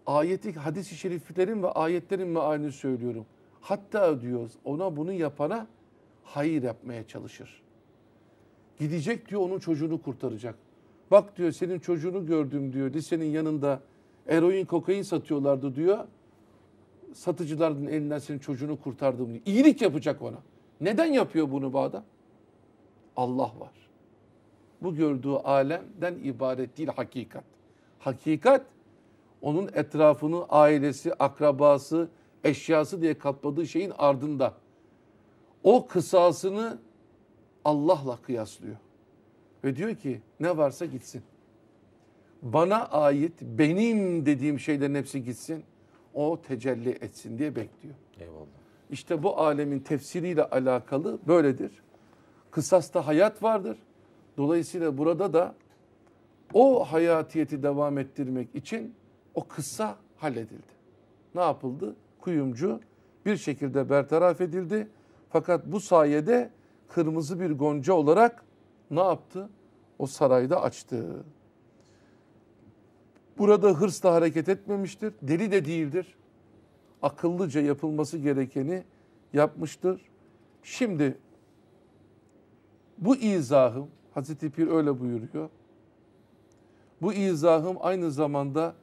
Ayetik hadis-i şeriflerin ve ayetlerin mealini söylüyorum. Hatta diyor ona bunu yapana hayır yapmaya çalışır. Gidecek diyor onun çocuğunu kurtaracak. Bak diyor senin çocuğunu gördüm diyor lisenin yanında eroin kokain satıyorlardı diyor. Satıcıların elinden senin çocuğunu kurtardım diyor. İyilik yapacak ona. Neden yapıyor bunu bu adam? Allah var. Bu gördüğü alemden ibaret değil hakikat. Hakikat onun etrafını, ailesi, akrabası, eşyası diye katladığı şeyin ardında. O kısasını Allah'la kıyaslıyor. Ve diyor ki ne varsa gitsin. Bana ait benim dediğim şeylerin hepsi gitsin. O tecelli etsin diye bekliyor. Eyvallah. İşte bu alemin tefsiriyle alakalı böyledir. Kısasta hayat vardır. Dolayısıyla burada da o hayatiyeti devam ettirmek için o kısa halledildi. Ne yapıldı? Kuyumcu bir şekilde bertaraf edildi. Fakat bu sayede kırmızı bir gonca olarak ne yaptı? O sarayda açtı. Burada hırsla hareket etmemiştir. Deli de değildir akıllıca yapılması gerekeni yapmıştır. Şimdi bu izahım, Hazreti Pir öyle buyuruyor. Bu izahım aynı zamanda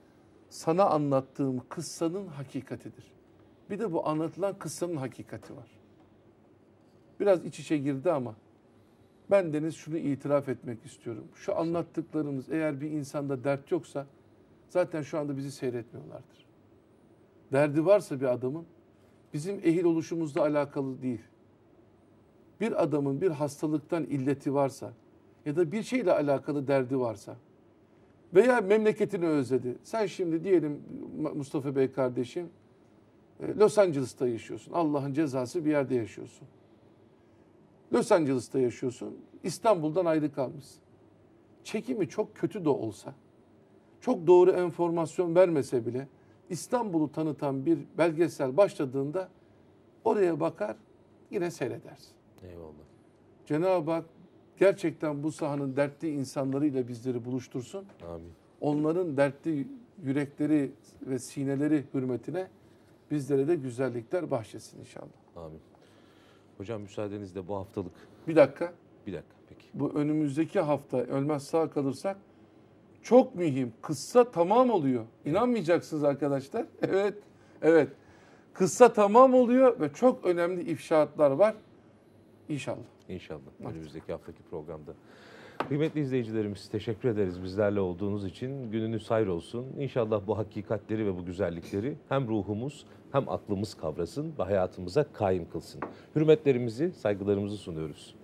sana anlattığım kıssanın hakikatidir. Bir de bu anlatılan kıssanın hakikati var. Biraz iç içe girdi ama ben deniz şunu itiraf etmek istiyorum. Şu anlattıklarımız eğer bir insanda dert yoksa zaten şu anda bizi seyretmiyorlardır derdi varsa bir adamın bizim ehil oluşumuzla alakalı değil. Bir adamın bir hastalıktan illeti varsa ya da bir şeyle alakalı derdi varsa veya memleketini özledi. Sen şimdi diyelim Mustafa Bey kardeşim e, Los Angeles'ta yaşıyorsun. Allah'ın cezası bir yerde yaşıyorsun. Los Angeles'ta yaşıyorsun. İstanbul'dan ayrı kalmışsın. Çekimi çok kötü de olsa, çok doğru enformasyon vermese bile İstanbul'u tanıtan bir belgesel başladığında oraya bakar yine seyredersin. Eyvallah. Cenab-ı Hak gerçekten bu sahanın dertli insanlarıyla bizleri buluştursun. Amin. Onların dertli yürekleri ve sineleri hürmetine bizlere de güzellikler bahşetsin inşallah. Amin. Hocam müsaadenizle bu haftalık. Bir dakika. Bir dakika peki. Bu önümüzdeki hafta ölmez sağ kalırsak çok mühim. Kıssa tamam oluyor. İnanmayacaksınız arkadaşlar. Evet. Evet. Kıssa tamam oluyor ve çok önemli ifşaatlar var. İnşallah. İnşallah. Önümüzdeki haftaki programda. Kıymetli izleyicilerimiz teşekkür ederiz bizlerle olduğunuz için. Gününüz hayır olsun. İnşallah bu hakikatleri ve bu güzellikleri hem ruhumuz hem aklımız kavrasın ve hayatımıza kaim kılsın. Hürmetlerimizi, saygılarımızı sunuyoruz.